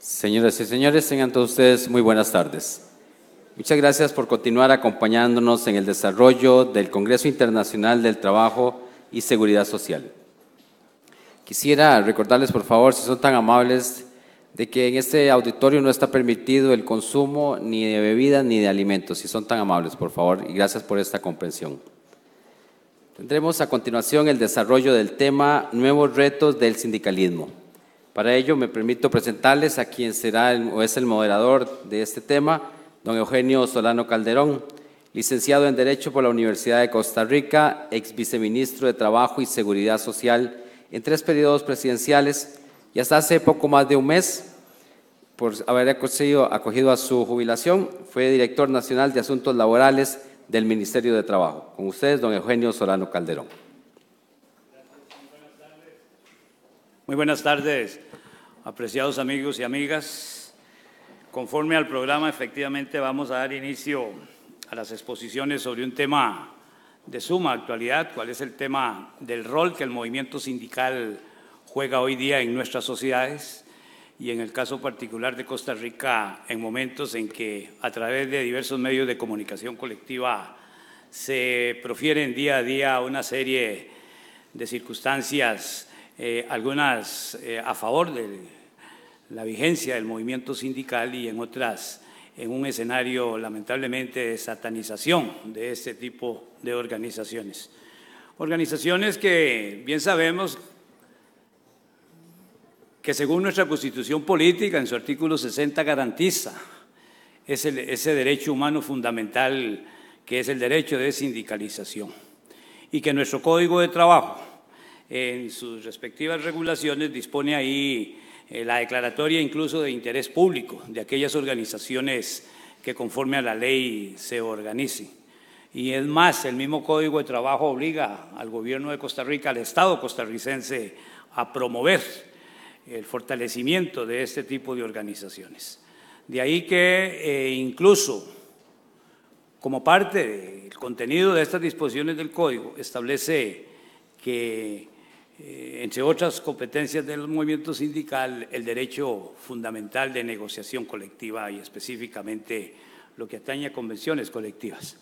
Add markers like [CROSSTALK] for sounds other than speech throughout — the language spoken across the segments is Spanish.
Señoras y señores, tengan todos ustedes muy buenas tardes. Muchas gracias por continuar acompañándonos en el desarrollo del Congreso Internacional del Trabajo y Seguridad Social. Quisiera recordarles, por favor, si son tan amables, de que en este auditorio no está permitido el consumo ni de bebidas ni de alimentos, si son tan amables, por favor, y gracias por esta comprensión. Tendremos a continuación el desarrollo del tema Nuevos retos del sindicalismo. Para ello me permito presentarles a quien será o es el moderador de este tema, don Eugenio Solano Calderón, licenciado en Derecho por la Universidad de Costa Rica, ex viceministro de Trabajo y Seguridad Social en tres periodos presidenciales y hasta hace poco más de un mes, por haber acogido, acogido a su jubilación, fue director nacional de Asuntos Laborales del Ministerio de Trabajo. Con ustedes, don Eugenio Solano Calderón. Muy buenas tardes apreciados amigos y amigas, conforme al programa efectivamente vamos a dar inicio a las exposiciones sobre un tema de suma actualidad, cuál es el tema del rol que el movimiento sindical juega hoy día en nuestras sociedades y en el caso particular de Costa Rica en momentos en que a través de diversos medios de comunicación colectiva se profieren día a día una serie de circunstancias eh, algunas eh, a favor de la vigencia del movimiento sindical y en otras en un escenario lamentablemente de satanización de este tipo de organizaciones. Organizaciones que bien sabemos que según nuestra constitución política, en su artículo 60, garantiza ese derecho humano fundamental que es el derecho de sindicalización y que nuestro código de trabajo en sus respectivas regulaciones dispone ahí eh, la declaratoria incluso de interés público de aquellas organizaciones que conforme a la ley se organicen. Y es más, el mismo Código de Trabajo obliga al gobierno de Costa Rica, al Estado costarricense, a promover el fortalecimiento de este tipo de organizaciones. De ahí que eh, incluso como parte del contenido de estas disposiciones del Código establece que eh, entre otras competencias del movimiento sindical, el derecho fundamental de negociación colectiva y específicamente lo que atañe a convenciones colectivas.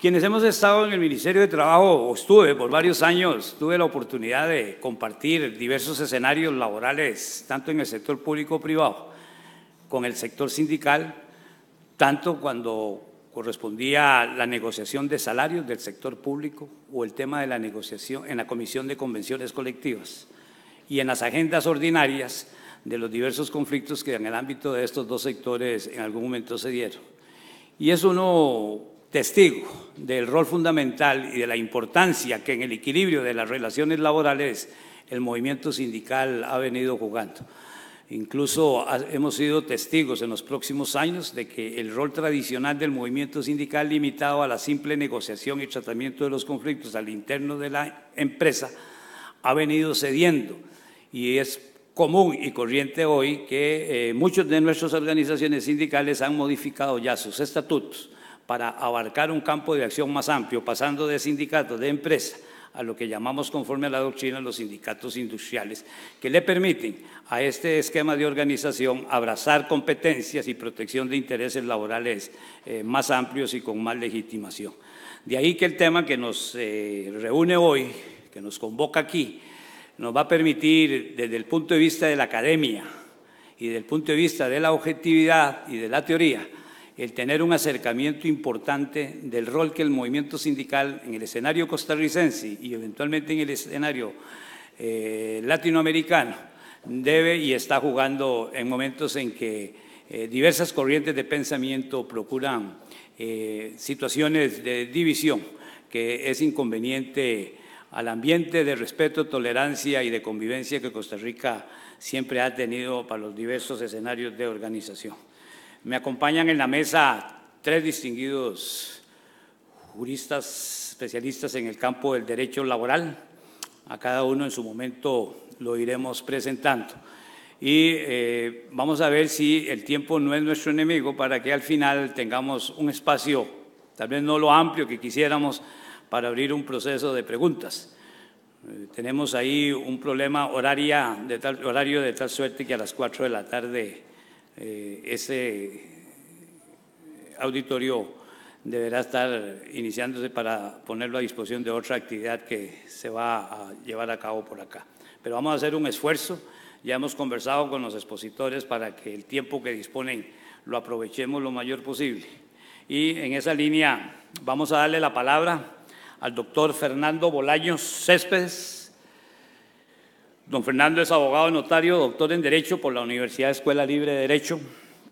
Quienes hemos estado en el Ministerio de Trabajo, o estuve por varios años, tuve la oportunidad de compartir diversos escenarios laborales, tanto en el sector público o privado, con el sector sindical, tanto cuando correspondía a la negociación de salarios del sector público o el tema de la negociación en la Comisión de Convenciones Colectivas y en las agendas ordinarias de los diversos conflictos que en el ámbito de estos dos sectores en algún momento se dieron. Y es uno testigo del rol fundamental y de la importancia que en el equilibrio de las relaciones laborales el movimiento sindical ha venido jugando. Incluso hemos sido testigos en los próximos años de que el rol tradicional del movimiento sindical limitado a la simple negociación y tratamiento de los conflictos al interno de la empresa ha venido cediendo y es común y corriente hoy que eh, muchas de nuestras organizaciones sindicales han modificado ya sus estatutos para abarcar un campo de acción más amplio, pasando de sindicatos de empresa a lo que llamamos conforme a la doctrina los sindicatos industriales, que le permiten a este esquema de organización abrazar competencias y protección de intereses laborales eh, más amplios y con más legitimación. De ahí que el tema que nos eh, reúne hoy, que nos convoca aquí, nos va a permitir desde el punto de vista de la academia y desde el punto de vista de la objetividad y de la teoría, el tener un acercamiento importante del rol que el movimiento sindical en el escenario costarricense y eventualmente en el escenario eh, latinoamericano debe y está jugando en momentos en que eh, diversas corrientes de pensamiento procuran eh, situaciones de división que es inconveniente al ambiente de respeto, tolerancia y de convivencia que Costa Rica siempre ha tenido para los diversos escenarios de organización. Me acompañan en la mesa tres distinguidos juristas especialistas en el campo del derecho laboral. A cada uno en su momento lo iremos presentando. Y eh, vamos a ver si el tiempo no es nuestro enemigo para que al final tengamos un espacio, tal vez no lo amplio que quisiéramos, para abrir un proceso de preguntas. Eh, tenemos ahí un problema horaria horario de tal suerte que a las 4 de la tarde eh, ese auditorio deberá estar iniciándose para ponerlo a disposición de otra actividad que se va a llevar a cabo por acá. Pero vamos a hacer un esfuerzo, ya hemos conversado con los expositores para que el tiempo que disponen lo aprovechemos lo mayor posible. Y en esa línea vamos a darle la palabra al doctor Fernando Bolaños Céspedes Don Fernando es abogado notario, doctor en Derecho por la Universidad Escuela Libre de Derecho,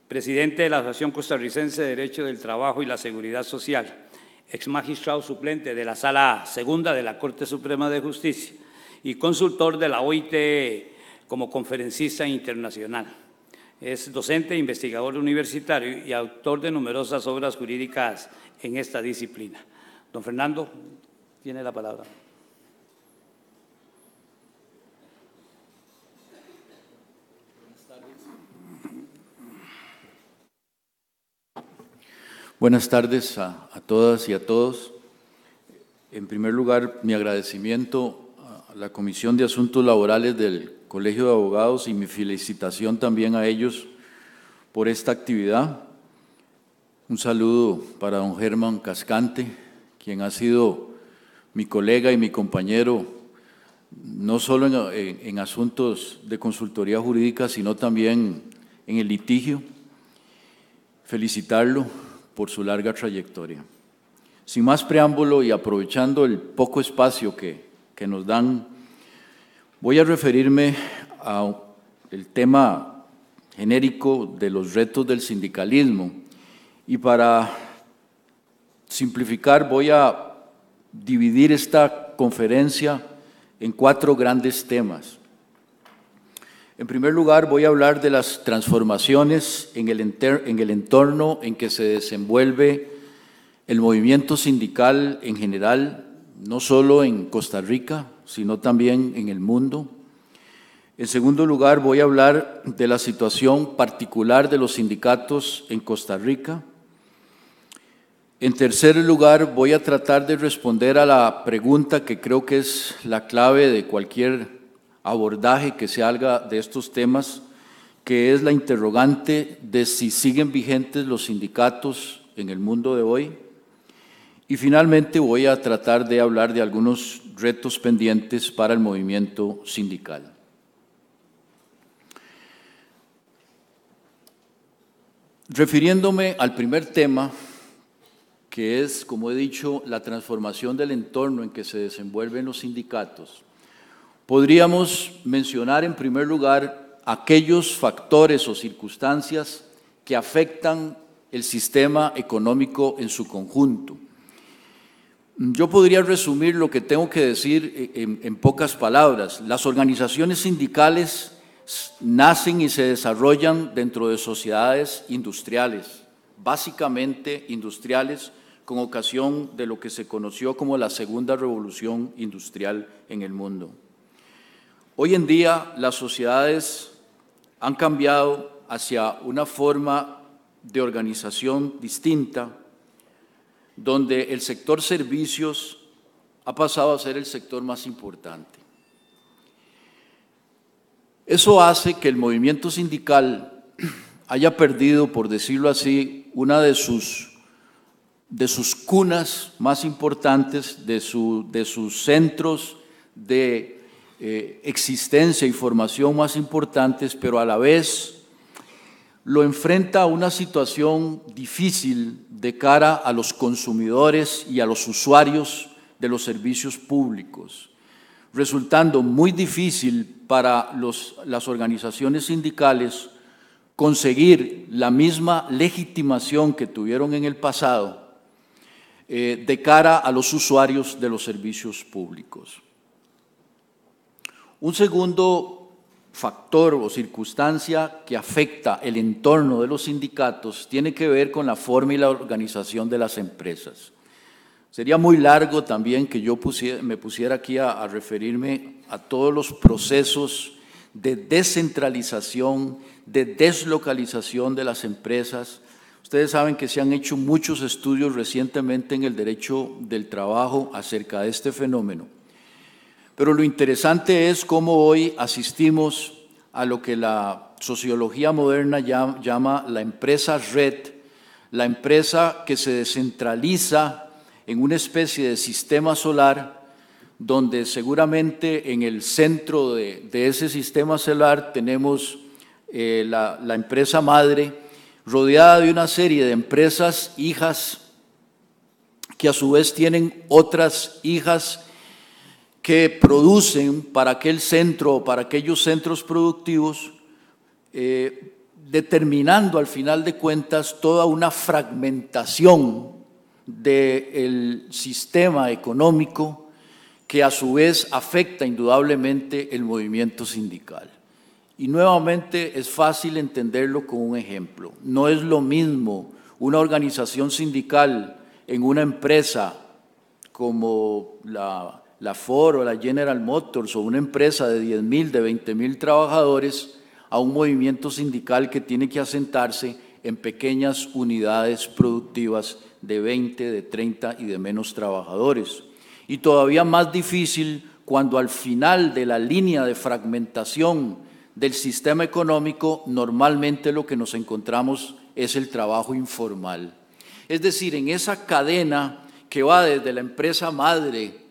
presidente de la Asociación Costarricense de Derecho del Trabajo y la Seguridad Social, ex magistrado suplente de la Sala Segunda de la Corte Suprema de Justicia y consultor de la OIT e como conferencista internacional. Es docente, investigador universitario y autor de numerosas obras jurídicas en esta disciplina. Don Fernando tiene la palabra. Buenas tardes a, todas y a todos. En primer lugar, mi agradecimiento a la Comisión de Asuntos Laborales del Colegio de Abogados y mi felicitación también a ellos por esta actividad. Un saludo para don Germán Cascante, quien ha sido mi colega y mi compañero, no solo en, en asuntos de consultoría jurídica, sino también en el litigio. Felicitarlo por su larga trayectoria. Sin más preámbulo y aprovechando el poco espacio que, nos dan, voy a referirme al tema genérico de los retos del sindicalismo. Y para simplificar, voy a dividir esta conferencia en cuatro grandes temas. En primer lugar, voy a hablar de las transformaciones en el, entorno en que se desenvuelve el movimiento sindical en general, no solo en Costa Rica, sino también en el mundo. En segundo lugar, voy a hablar de la situación particular de los sindicatos en Costa Rica. En tercer lugar, voy a tratar de responder a la pregunta que creo que es la clave de cualquier abordaje que se haga de estos temas, que es la interrogante de si siguen vigentes los sindicatos en el mundo de hoy. Y finalmente voy a tratar de hablar de algunos retos pendientes para el movimiento sindical. Refiriéndome al primer tema, que es, como he dicho, la transformación del entorno en que se desenvuelven los sindicatos, Podríamos mencionar en primer lugar aquellos factores o circunstancias que afectan el sistema económico en su conjunto. Yo podría resumir lo que tengo que decir e, en, pocas palabras. Las organizaciones sindicales nacen y se desarrollan dentro de sociedades industriales, básicamente industriales, con ocasión de lo que se conoció como la segunda revolución industrial en el mundo. Hoy en día las sociedades han cambiado hacia una forma de organización distinta, donde el sector servicios ha pasado a ser el sector más importante. Eso hace que el movimiento sindical [CLEARS THROAT] haya perdido, por decirlo así, una de sus, de sus cunas más importantes, de, su, de sus centros de eh, existencia y formación más importantes, pero a la vez lo enfrenta a una situación difícil de cara a los consumidores y a los usuarios de los servicios públicos, resultando muy difícil para las organizaciones sindicales conseguir la misma legitimación que tuvieron en el pasado eh, de cara a los usuarios de los servicios públicos. Un segundo factor o circunstancia que afecta el entorno de los sindicatos tiene que ver con la forma y la organización de las empresas. Sería muy largo también que yo me pusiera aquí a referirme a todos los procesos de descentralización, de deslocalización de las empresas. Ustedes saben que se han hecho muchos estudios recientemente en el derecho del trabajo acerca de este fenómeno. Pero lo interesante es cómo hoy asistimos a lo que la sociología moderna llama la empresa red, la empresa que se descentraliza en una especie de sistema solar donde seguramente en el centro de, ese sistema solar tenemos eh, la empresa madre rodeada de una serie de empresas hijas que a su vez tienen otras hijas que producen para aquel centro o para aquellos centros productivos, eh, determinando al final de cuentas toda una fragmentación del sistema económico que a su vez afecta indudablemente el movimiento sindical. Y nuevamente es fácil entenderlo con un ejemplo. No es lo mismo una organización sindical en una empresa como la la Ford o la General Motors o una empresa de 10.000, de 20.000 trabajadores a un movimiento sindical que tiene que asentarse en pequeñas unidades productivas de 20, de 30 y de menos trabajadores. Y todavía más difícil cuando al final de la línea de fragmentación del sistema económico normalmente lo que nos encontramos es el trabajo informal. Es decir, en esa cadena que va desde la empresa madre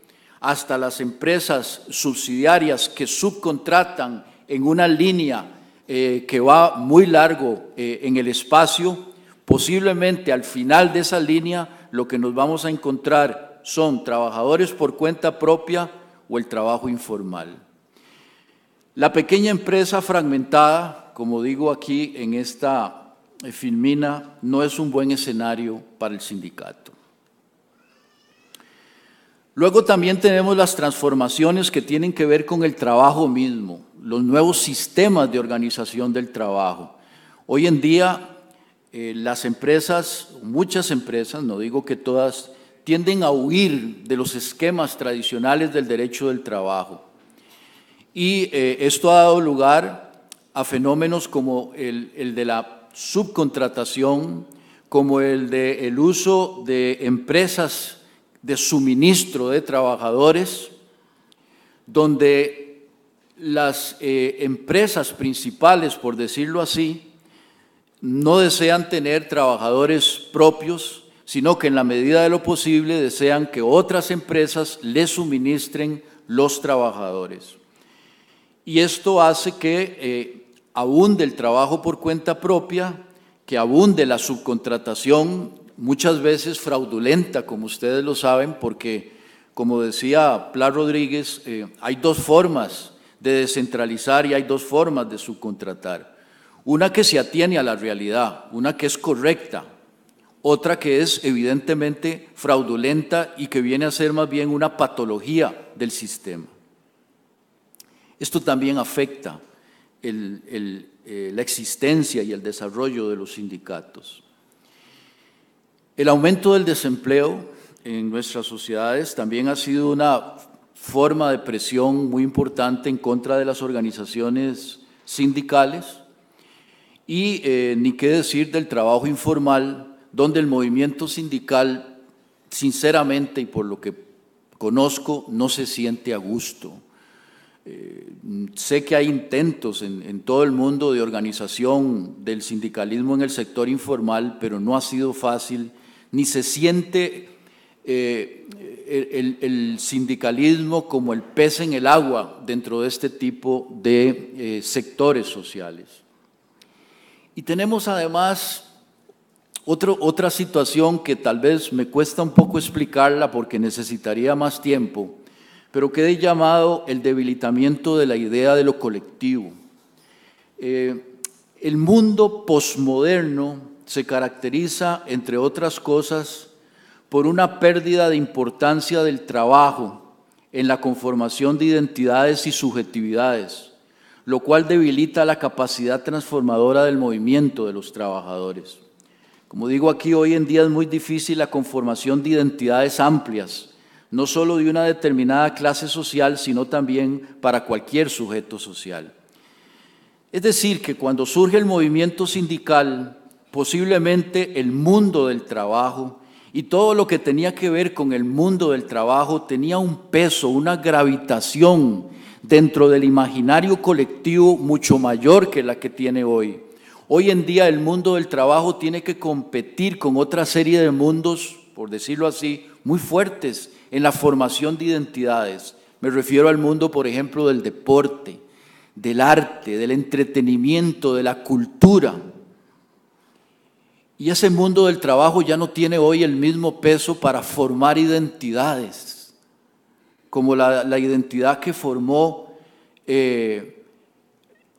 hasta las empresas subsidiarias que subcontratan en una línea eh, que va muy largo eh, en el espacio, posiblemente al final de esa línea lo que nos vamos a encontrar son trabajadores por cuenta propia o el trabajo informal. La pequeña empresa fragmentada, como digo aquí en esta eh, filmina, no es un buen escenario para el sindicato. Luego también tenemos las transformaciones que tienen que ver con el trabajo mismo, los nuevos sistemas de organización del trabajo. Hoy en día eh, las empresas, muchas empresas, no digo que todas, tienden a huir de los esquemas tradicionales del derecho del trabajo. Y eh, esto ha dado lugar a fenómenos como el, de la subcontratación, como el del el uso de empresas de suministro de trabajadores, donde las eh, empresas principales, por decirlo así, no desean tener trabajadores propios, sino que en la medida de lo posible desean que otras empresas les suministren los trabajadores. Y esto hace que eh, abunde el trabajo por cuenta propia, que abunde la subcontratación muchas veces fraudulenta, como ustedes lo saben, porque, como decía Pla Rodríguez, eh, hay dos formas de descentralizar y hay dos formas de subcontratar. Una que se atiene a la realidad, una que es correcta, otra que es evidentemente fraudulenta y que viene a ser más bien una patología del sistema. Esto también afecta eh, la existencia y el desarrollo de los sindicatos. El aumento del desempleo en nuestras sociedades también ha sido una forma de presión muy importante en contra de las organizaciones sindicales y eh, ni qué decir del trabajo informal, donde el movimiento sindical, sinceramente y por lo que conozco, no se siente a gusto. Eh, sé que hay intentos en, todo el mundo de organización del sindicalismo en el sector informal, pero no ha sido fácil ni se siente eh, el, sindicalismo como el pez en el agua dentro de este tipo de eh, sectores sociales. Y tenemos además otra situación que tal vez me cuesta un poco explicarla porque necesitaría más tiempo, pero que he llamado el debilitamiento de la idea de lo colectivo. Eh, el mundo posmoderno se caracteriza, entre otras cosas, por una pérdida de importancia del trabajo en la conformación de identidades y subjetividades, lo cual debilita la capacidad transformadora del movimiento de los trabajadores. Como digo aquí, hoy en día es muy difícil la conformación de identidades amplias, no solo de una determinada clase social, sino también para cualquier sujeto social. Es decir, que cuando surge el movimiento sindical, Posiblemente el mundo del trabajo y todo lo que tenía que ver con el mundo del trabajo tenía un peso, una gravitación dentro del imaginario colectivo mucho mayor que la que tiene hoy. Hoy en día el mundo del trabajo tiene que competir con otra serie de mundos, por decirlo así, muy fuertes en la formación de identidades. Me refiero al mundo, por ejemplo, del deporte, del arte, del entretenimiento, de la cultura, y ese mundo del trabajo ya no tiene hoy el mismo peso para formar identidades, como la, identidad que formó eh,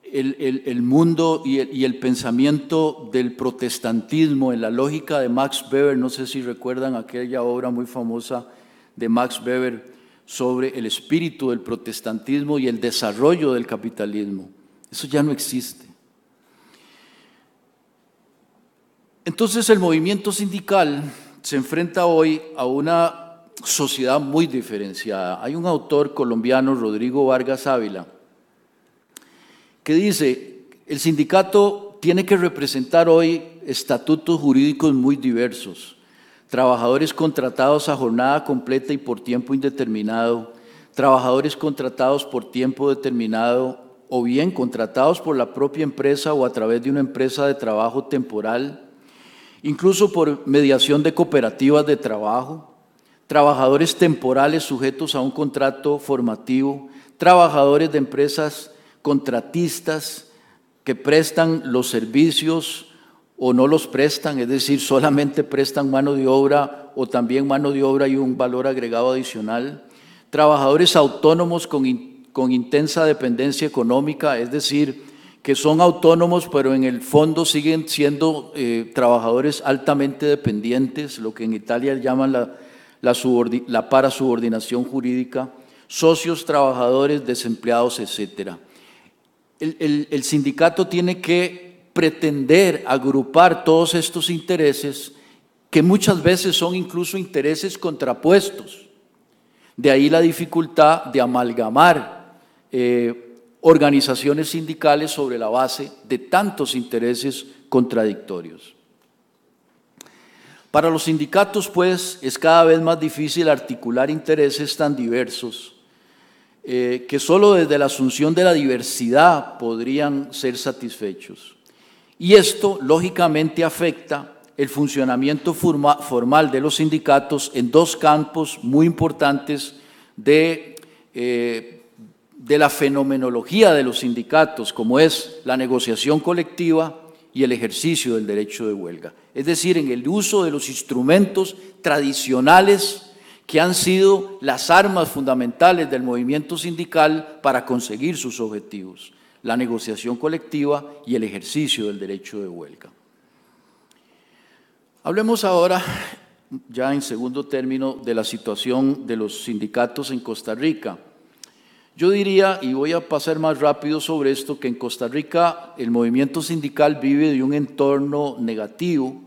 el, mundo y el, y el pensamiento del protestantismo en la lógica de Max Weber. No sé si recuerdan aquella obra muy famosa de Max Weber sobre el espíritu del protestantismo y el desarrollo del capitalismo. Eso ya no existe. Entonces el movimiento sindical se enfrenta hoy a una sociedad muy diferenciada. Hay un autor colombiano, Rodrigo Vargas Ávila, que dice, el sindicato tiene que representar hoy estatutos jurídicos muy diversos, trabajadores contratados a jornada completa y por tiempo indeterminado, trabajadores contratados por tiempo determinado o bien contratados por la propia empresa o a través de una empresa de trabajo temporal incluso por mediación de cooperativas de trabajo, trabajadores temporales sujetos a un contrato formativo, trabajadores de empresas contratistas que prestan los servicios o no los prestan, es decir, solamente prestan mano de obra o también mano de obra y un valor agregado adicional. Trabajadores autónomos con, con intensa dependencia económica, es decir, que son autónomos, pero en el fondo siguen siendo eh, trabajadores altamente dependientes, lo que en Italia llaman la, la, la parasubordinación jurídica, socios, trabajadores, desempleados, etc. El, sindicato tiene que pretender agrupar todos estos intereses, que muchas veces son incluso intereses contrapuestos. De ahí la dificultad de amalgamar. Eh, organizaciones sindicales sobre la base de tantos intereses contradictorios. Para los sindicatos, pues, es cada vez más difícil articular intereses tan diversos eh, que solo desde la asunción de la diversidad podrían ser satisfechos. Y esto, lógicamente, afecta el funcionamiento formal de los sindicatos en dos campos muy importantes de eh, de la fenomenología de los sindicatos, como es la negociación colectiva y el ejercicio del derecho de huelga, es decir, en el uso de los instrumentos tradicionales que han sido las armas fundamentales del movimiento sindical para conseguir sus objetivos, la negociación colectiva y el ejercicio del derecho de huelga. Hablemos ahora, ya en segundo término, de la situación de los sindicatos en Costa Rica. Yo diría, y voy a pasar más rápido sobre esto, que en Costa Rica el movimiento sindical vive de un entorno negativo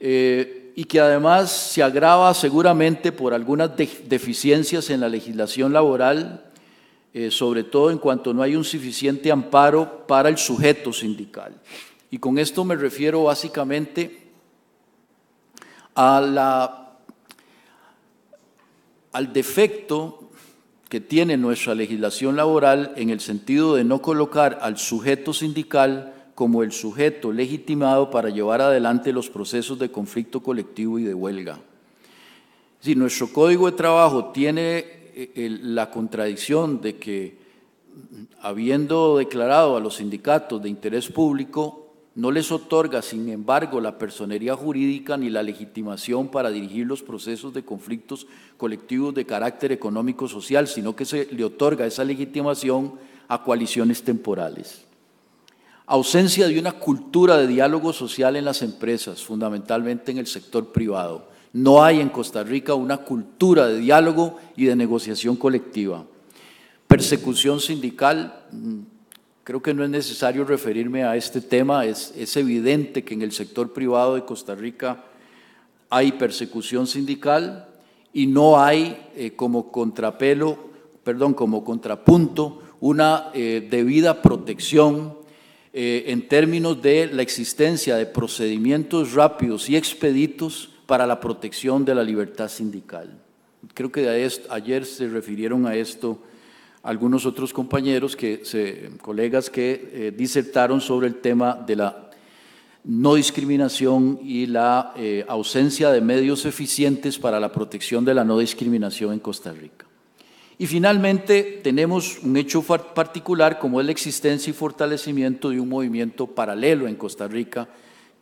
eh, y que además se agrava seguramente por algunas deficiencias en la legislación laboral, eh, sobre todo en cuanto no hay un suficiente amparo para el sujeto sindical. Y con esto me refiero básicamente al defecto que tiene nuestra legislación laboral en el sentido de no colocar al sujeto sindical como el sujeto legitimado para llevar adelante los procesos de conflicto colectivo y de huelga. Si nuestro código de trabajo tiene eh, la contradicción de que, habiendo declarado a los sindicatos de interés público, no les otorga, sin embargo, la personería jurídica ni la legitimación para dirigir los procesos de conflictos colectivos de carácter económico-social, sino que se le otorga esa legitimación a coaliciones temporales. Ausencia de una cultura de diálogo social en las empresas, fundamentalmente en el sector privado. No hay en Costa Rica una cultura de diálogo y de negociación colectiva. Persecución sindical, mm, Creo que no es necesario referirme a este tema, es, es evidente que en el sector privado de Costa Rica hay persecución sindical y no hay eh, como contrapelo, perdón, como contrapunto una eh, debida protección eh, en términos de la existencia de procedimientos rápidos y expeditos para la protección de la libertad sindical. Creo que ayer se refirieron a esto algunos otros compañeros, que colegas que eh, disertaron sobre el tema de la no discriminación y la eh, ausencia de medios eficientes para la protección de la no discriminación en Costa Rica. Y finalmente tenemos un hecho particular como es la existencia y fortalecimiento de un movimiento paralelo en Costa Rica,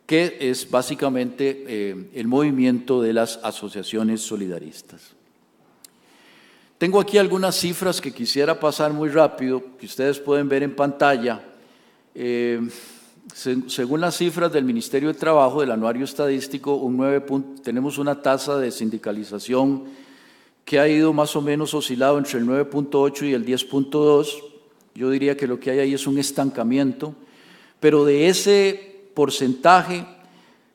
que es básicamente eh, el movimiento de las asociaciones solidaristas. Tengo aquí algunas cifras que quisiera pasar muy rápido, que ustedes pueden ver en pantalla. Eh, según las cifras del Ministerio de Trabajo, del Anuario Estadístico, tenemos una tasa de sindicalización que ha ido más o menos oscilado entre el 9.8 y el 10.2. Yo diría que lo que hay ahí es un estancamiento, pero de ese porcentaje,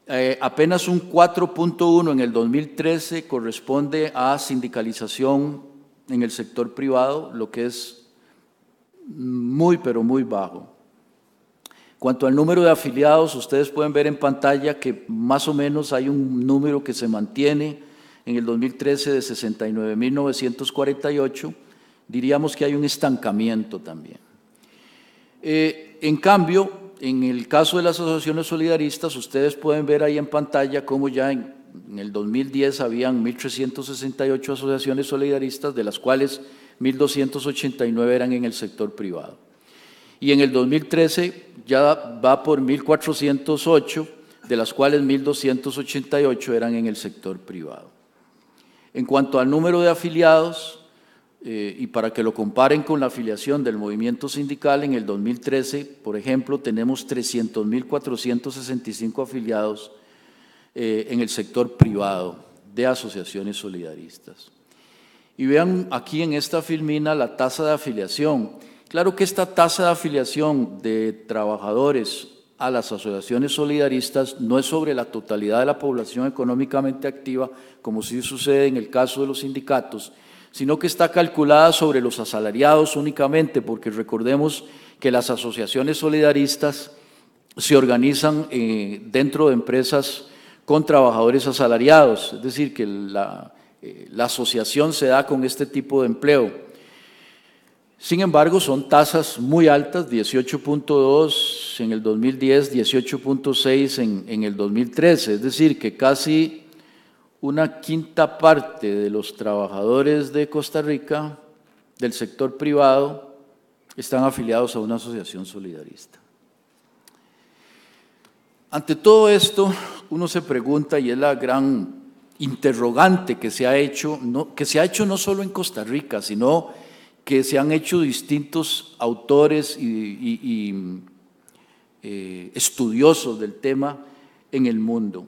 eh, apenas un 4.1 en el 2013 corresponde a sindicalización en el sector privado, lo que es muy, pero muy bajo. Cuanto al número de afiliados, ustedes pueden ver en pantalla que más o menos hay un número que se mantiene en el 2013 de 69.948. Diríamos que hay un estancamiento también. Eh, en cambio, en el caso de las asociaciones solidaristas, ustedes pueden ver ahí en pantalla cómo ya en en el 2010 habían 1.368 asociaciones solidaristas, de las cuales 1.289 eran en el sector privado. Y en el 2013 ya va por 1.408, de las cuales 1.288 eran en el sector privado. En cuanto al número de afiliados, eh, y para que lo comparen con la afiliación del movimiento sindical, en el 2013, por ejemplo, tenemos 300.465 afiliados eh, en el sector privado de asociaciones solidaristas. Y vean aquí en esta filmina la tasa de afiliación. Claro que esta tasa de afiliación de trabajadores a las asociaciones solidaristas no es sobre la totalidad de la población económicamente activa, como sí sucede en el caso de los sindicatos, sino que está calculada sobre los asalariados únicamente, porque recordemos que las asociaciones solidaristas se organizan eh, dentro de empresas con trabajadores asalariados, es decir, que eh, la, asociación se da con este tipo de empleo. Sin embargo, son tasas muy altas, 18.2 en el 2010, 18.6 en el 2013, es decir, que casi una quinta parte de los trabajadores de Costa Rica del sector privado están afiliados a una asociación solidarista. Ante todo esto, uno se pregunta, y es la gran interrogante que se ha hecho, que se ha hecho no solo en Costa Rica, sino que se han hecho distintos autores y, eh, estudiosos del tema en el mundo.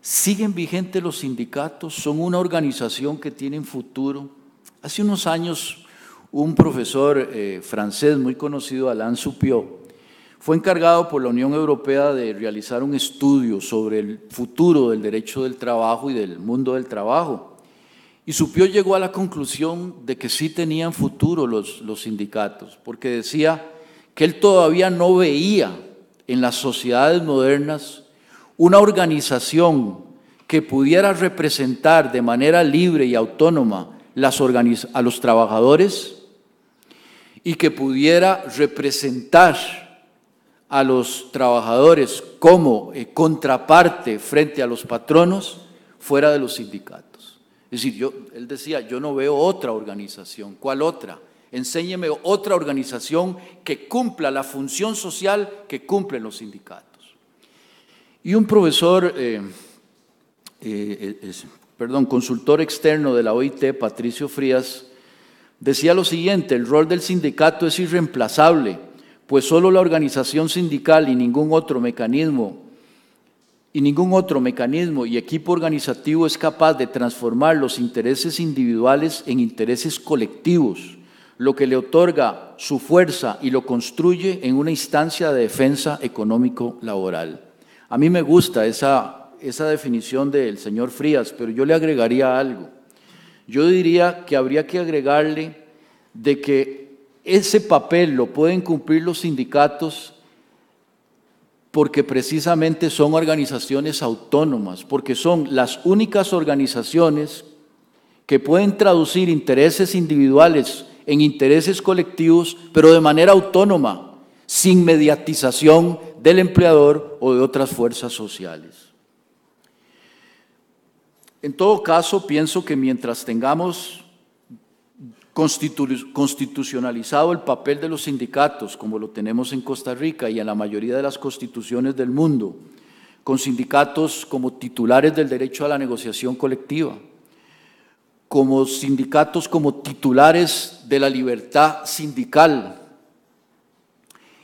¿Siguen vigentes los sindicatos? ¿Son una organización que tiene futuro? Hace unos años, un profesor eh, francés muy conocido, Alain Supiot, fue encargado por la Unión Europea de realizar un estudio sobre el futuro del derecho del trabajo y del mundo del trabajo. Y Supió llegó a la conclusión de que sí tenían futuro los, sindicatos, porque decía que él todavía no veía en las sociedades modernas una organización que pudiera representar de manera libre y autónoma a los trabajadores y que pudiera representar a los trabajadores como eh, contraparte frente a los patronos fuera de los sindicatos. Es decir, yo, él decía, yo no veo otra organización. ¿Cuál otra? Enséñeme otra organización que cumpla la función social que cumplen los sindicatos. Y un profesor, eh, eh, perdón, consultor externo de la OIT, Patricio Frías, decía lo siguiente, el rol del sindicato es irreemplazable pues solo la organización sindical y ningún otro mecanismo y ningún otro mecanismo y equipo organizativo es capaz de transformar los intereses individuales en intereses colectivos, lo que le otorga su fuerza y lo construye en una instancia de defensa económico-laboral. A mí me gusta esa, esa definición del señor Frías, pero yo le agregaría algo. Yo diría que habría que agregarle de que ese papel lo pueden cumplir los sindicatos porque precisamente son organizaciones autónomas, porque son las únicas organizaciones que pueden traducir intereses individuales en intereses colectivos, pero de manera autónoma, sin mediatización del empleador o de otras fuerzas sociales. En todo caso, pienso que mientras tengamos constitucionalizado el papel de los sindicatos, como lo tenemos en Costa Rica y en la mayoría de las constituciones del mundo, con sindicatos como titulares del derecho a la negociación colectiva, como sindicatos como titulares de la libertad sindical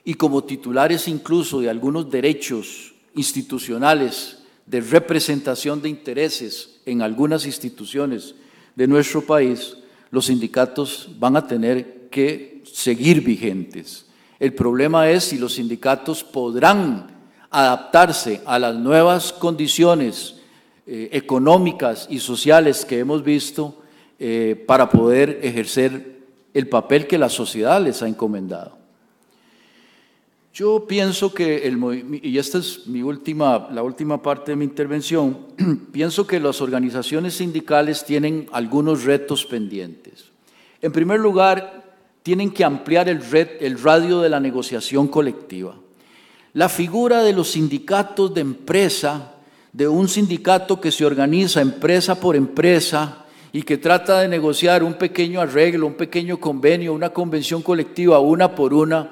y como titulares incluso de algunos derechos institucionales de representación de intereses en algunas instituciones de nuestro país, los sindicatos van a tener que seguir vigentes. El problema es si los sindicatos podrán adaptarse a las nuevas condiciones eh, económicas y sociales que hemos visto eh, para poder ejercer el papel que la sociedad les ha encomendado. Yo pienso que, el, y esta es mi última, la última parte de mi intervención, [CLEARS THROAT] pienso que las organizaciones sindicales tienen algunos retos pendientes. En primer lugar, tienen que ampliar el, red, el radio de la negociación colectiva. La figura de los sindicatos de empresa, de un sindicato que se organiza empresa por empresa y que trata de negociar un pequeño arreglo, un pequeño convenio, una convención colectiva, una por una,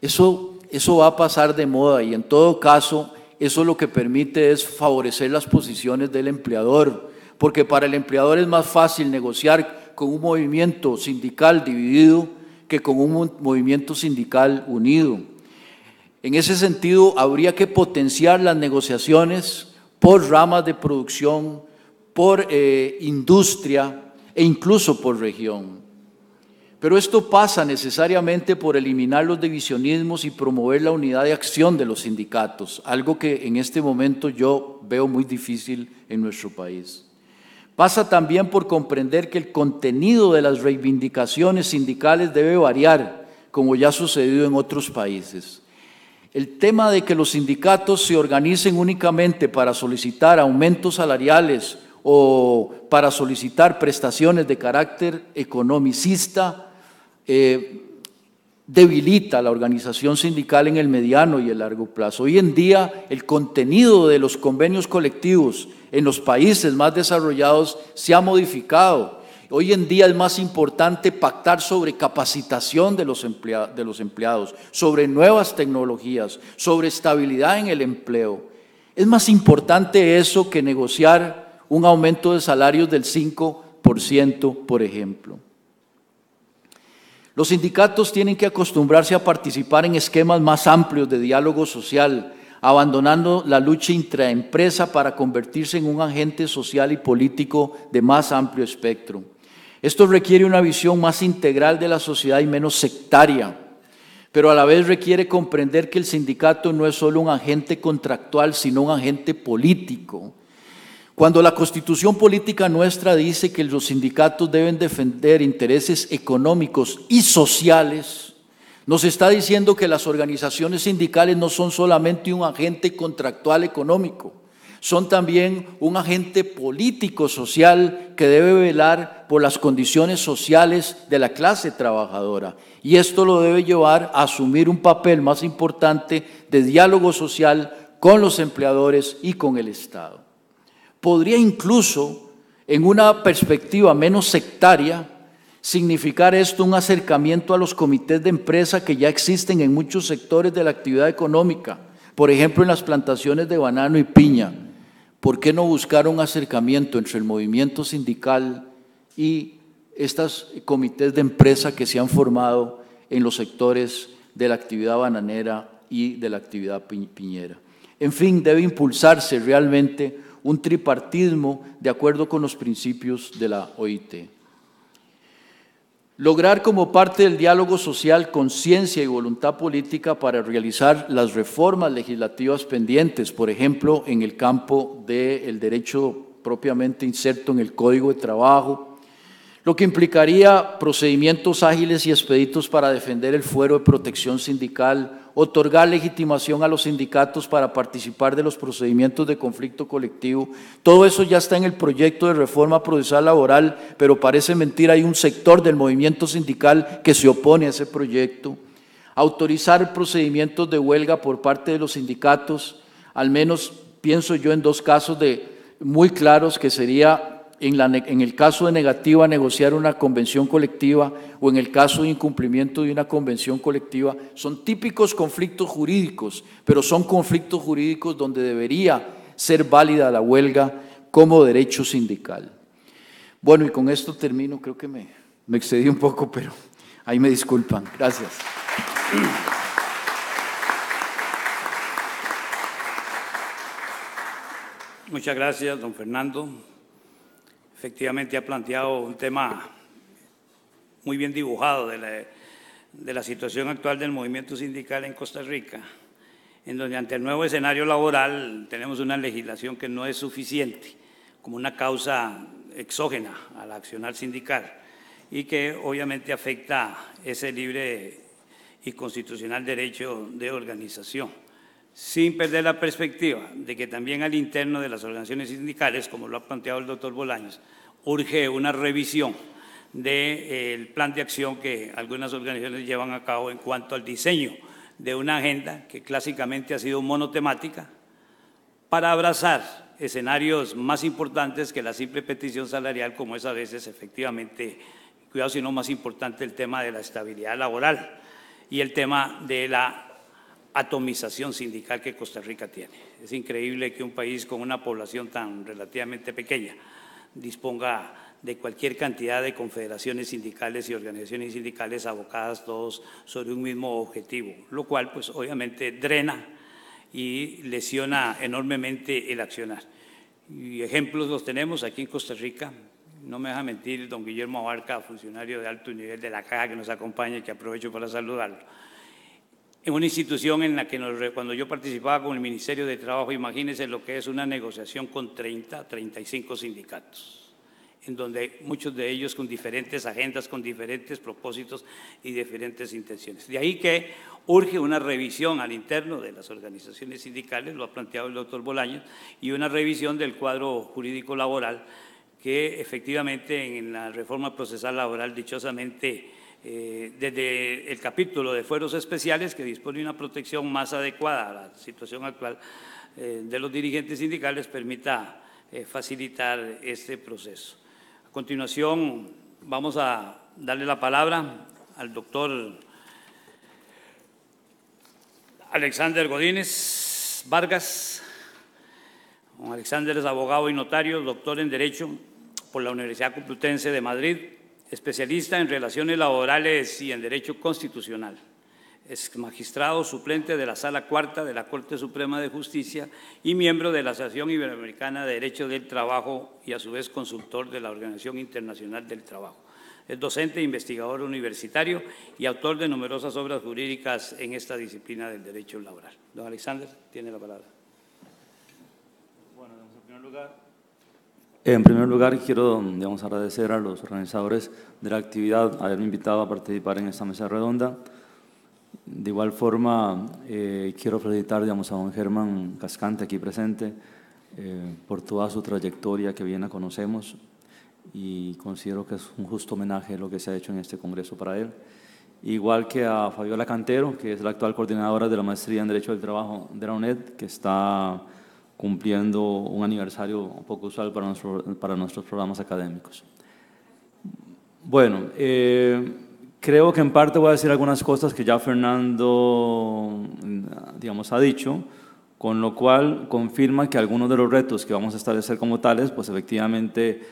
eso eso va a pasar de moda y en todo caso eso lo que permite es favorecer las posiciones del empleador, porque para el empleador es más fácil negociar con un movimiento sindical dividido que con un movimiento sindical unido. En ese sentido, habría que potenciar las negociaciones por ramas de producción, por eh, industria e incluso por región. Pero esto pasa necesariamente por eliminar los divisionismos y promover la unidad de acción de los sindicatos, algo que en este momento yo veo muy difícil en nuestro país. Pasa también por comprender que el contenido de las reivindicaciones sindicales debe variar, como ya ha sucedido en otros países. El tema de que los sindicatos se organicen únicamente para solicitar aumentos salariales o para solicitar prestaciones de carácter economicista eh, debilita la organización sindical en el mediano y el largo plazo. Hoy en día el contenido de los convenios colectivos en los países más desarrollados se ha modificado. Hoy en día es más importante pactar sobre capacitación de los, de los empleados, sobre nuevas tecnologías, sobre estabilidad en el empleo. Es más importante eso que negociar un aumento de salarios del 5%, por ejemplo. Los sindicatos tienen que acostumbrarse a participar en esquemas más amplios de diálogo social, abandonando la lucha intraempresa para convertirse en un agente social y político de más amplio espectro. Esto requiere una visión más integral de la sociedad y menos sectaria, pero a la vez requiere comprender que el sindicato no es solo un agente contractual, sino un agente político cuando la constitución política nuestra dice que los sindicatos deben defender intereses económicos y sociales, nos está diciendo que las organizaciones sindicales no son solamente un agente contractual económico, son también un agente político social que debe velar por las condiciones sociales de la clase trabajadora. Y esto lo debe llevar a asumir un papel más importante de diálogo social con los empleadores y con el Estado podría incluso, en una perspectiva menos sectaria, significar esto un acercamiento a los comités de empresa que ya existen en muchos sectores de la actividad económica, por ejemplo en las plantaciones de banano y piña. ¿Por qué no buscar un acercamiento entre el movimiento sindical y estos comités de empresa que se han formado en los sectores de la actividad bananera y de la actividad piñera? En fin, debe impulsarse realmente un tripartismo de acuerdo con los principios de la OIT. Lograr como parte del diálogo social conciencia y voluntad política para realizar las reformas legislativas pendientes, por ejemplo, en el campo del derecho propiamente inserto en el Código de Trabajo, lo que implicaría procedimientos ágiles y expeditos para defender el fuero de protección sindical, otorgar legitimación a los sindicatos para participar de los procedimientos de conflicto colectivo. Todo eso ya está en el proyecto de reforma procesal laboral, pero parece mentir, hay un sector del movimiento sindical que se opone a ese proyecto. Autorizar procedimientos de huelga por parte de los sindicatos, al menos pienso yo en dos casos de, muy claros que sería en, el caso de negativa a negociar una convención colectiva o en el caso de incumplimiento de una convención colectiva, son típicos conflictos jurídicos, pero son conflictos jurídicos donde debería ser válida la huelga como derecho sindical. Bueno, y con esto termino, creo que me excedí un poco, pero ahí me disculpan. Gracias. Muchas gracias, don Fernando efectivamente ha planteado un tema muy bien dibujado de la, situación actual del movimiento sindical en Costa Rica, en donde ante el nuevo escenario laboral tenemos una legislación que no es suficiente como una causa exógena a la accionar sindical y que obviamente afecta ese libre y constitucional derecho de organización sin perder la perspectiva de que también al interno de las organizaciones sindicales, como lo ha planteado el doctor Bolaños, urge una revisión del eh, plan de acción que algunas organizaciones llevan a cabo en cuanto al diseño de una agenda que clásicamente ha sido monotemática para abrazar escenarios más importantes que la simple petición salarial, como es a veces efectivamente, cuidado, sino más importante el tema de la estabilidad laboral y el tema de la atomización sindical que Costa Rica tiene. Es increíble que un país con una población tan relativamente pequeña disponga de cualquier cantidad de confederaciones sindicales y organizaciones sindicales abocadas todos sobre un mismo objetivo, lo cual pues obviamente drena y lesiona enormemente el accionar. Y ejemplos los tenemos aquí en Costa Rica. No me deja mentir don Guillermo Abarca, funcionario de alto nivel de la Caja, que nos acompaña y que aprovecho para saludarlo en una institución en la que cuando yo participaba con el Ministerio de Trabajo, imagínense lo que es una negociación con 30, 35 sindicatos, en donde muchos de ellos con diferentes agendas, con diferentes propósitos y diferentes intenciones. De ahí que urge una revisión al interno de las organizaciones sindicales, lo ha planteado el doctor Bolaños, y una revisión del cuadro jurídico laboral que efectivamente en la reforma procesal laboral dichosamente eh, desde el capítulo de fueros especiales que dispone una protección más adecuada a la situación actual eh, de los dirigentes sindicales permita eh, facilitar este proceso. A continuación vamos a darle la palabra al doctor Alexander Godínez Vargas. Alexander es abogado y notario, doctor en Derecho por la Universidad Complutense de Madrid, especialista en relaciones laborales y en derecho constitucional. Es magistrado suplente de la Sala Cuarta de la Corte Suprema de Justicia y miembro de la Asociación Iberoamericana de Derecho del Trabajo y a su vez consultor de la Organización Internacional del Trabajo. Es docente, e investigador universitario y autor de numerosas obras jurídicas en esta disciplina del derecho laboral. Don Alexander tiene la palabra. Bueno, en primer lugar, en primer lugar, quiero digamos, agradecer a los organizadores de la actividad haberme invitado a participar en esta mesa redonda. De igual forma, eh, quiero felicitar digamos, a don Germán Cascante, aquí presente, eh, por toda su trayectoria que bien la conocemos y considero que es un justo homenaje lo que se ha hecho en este Congreso para él. Igual que a Fabiola Cantero, que es la actual coordinadora de la Maestría en Derecho del Trabajo de la UNED, que está cumpliendo un aniversario un poco usual para, nuestros programas académicos. Bueno, eh, creo que en parte voy a decir algunas cosas que ya Fernando, digamos, ha dicho, con lo cual confirma que algunos de los retos que vamos a establecer como tales, pues efectivamente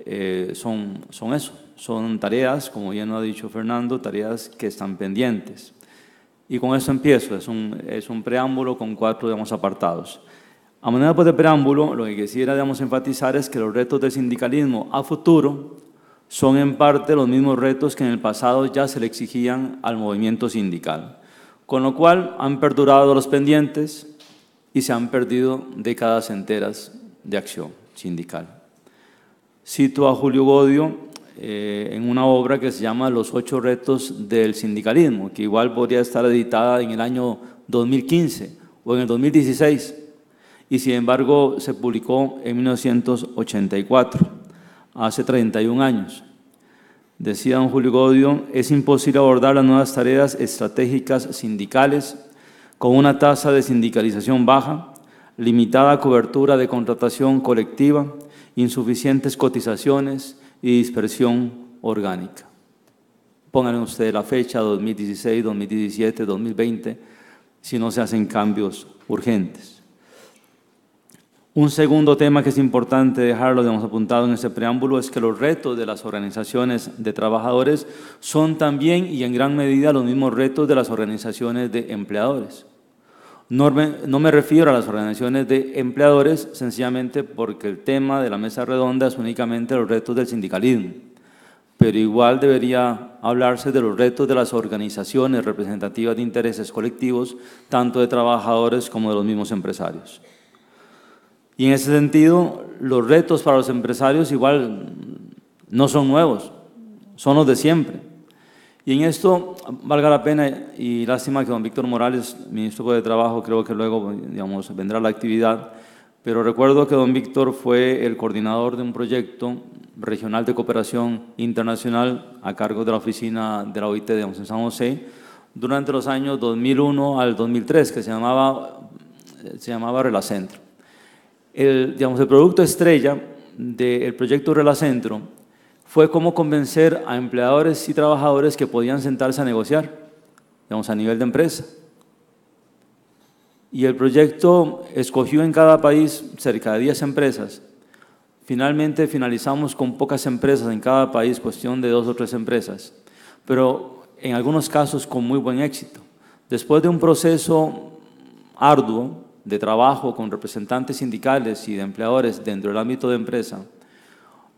eh, son, son eso, son tareas, como ya nos ha dicho Fernando, tareas que están pendientes. Y con eso empiezo, es un, es un preámbulo con cuatro, digamos, apartados. A manera pues, de preámbulo, lo que quisiera digamos, enfatizar es que los retos del sindicalismo a futuro son en parte los mismos retos que en el pasado ya se le exigían al movimiento sindical, con lo cual han perdurado los pendientes y se han perdido décadas enteras de acción sindical. Cito a Julio Godio eh, en una obra que se llama Los ocho retos del sindicalismo, que igual podría estar editada en el año 2015 o en el 2016 y sin embargo se publicó en 1984, hace 31 años. Decía don Julio Godio, es imposible abordar las nuevas tareas estratégicas sindicales con una tasa de sindicalización baja, limitada cobertura de contratación colectiva, insuficientes cotizaciones y dispersión orgánica. Pónganle ustedes la fecha 2016, 2017, 2020, si no se hacen cambios urgentes. Un segundo tema que es importante dejarlo, hemos apuntado en este preámbulo, es que los retos de las organizaciones de trabajadores son también y en gran medida los mismos retos de las organizaciones de empleadores. no me, refiero a las organizaciones de empleadores sencillamente porque el tema de la mesa redonda es únicamente los retos del sindicalismo, pero igual debería hablarse de los retos de las organizaciones representativas de intereses colectivos, tanto de trabajadores como de los mismos empresarios. Y en ese sentido, los retos para los empresarios igual no son nuevos, son los de siempre. Y en esto valga la pena, y lástima que don Víctor Morales, ministro de Trabajo, creo que luego digamos, vendrá la actividad, pero recuerdo que don Víctor fue el coordinador de un proyecto regional de cooperación internacional a cargo de la oficina de la OIT de San José durante los años 2001 al 2003, que se llamaba, se llamaba Relacentro el, digamos, el producto estrella del proyecto Relacentro fue cómo convencer a empleadores y trabajadores que podían sentarse a negociar, digamos, a nivel de empresa. Y el proyecto escogió en cada país cerca de 10 empresas. Finalmente finalizamos con pocas empresas en cada país, cuestión de dos o tres empresas, pero en algunos casos con muy buen éxito. Después de un proceso arduo, de trabajo con representantes sindicales y de empleadores dentro del ámbito de empresa,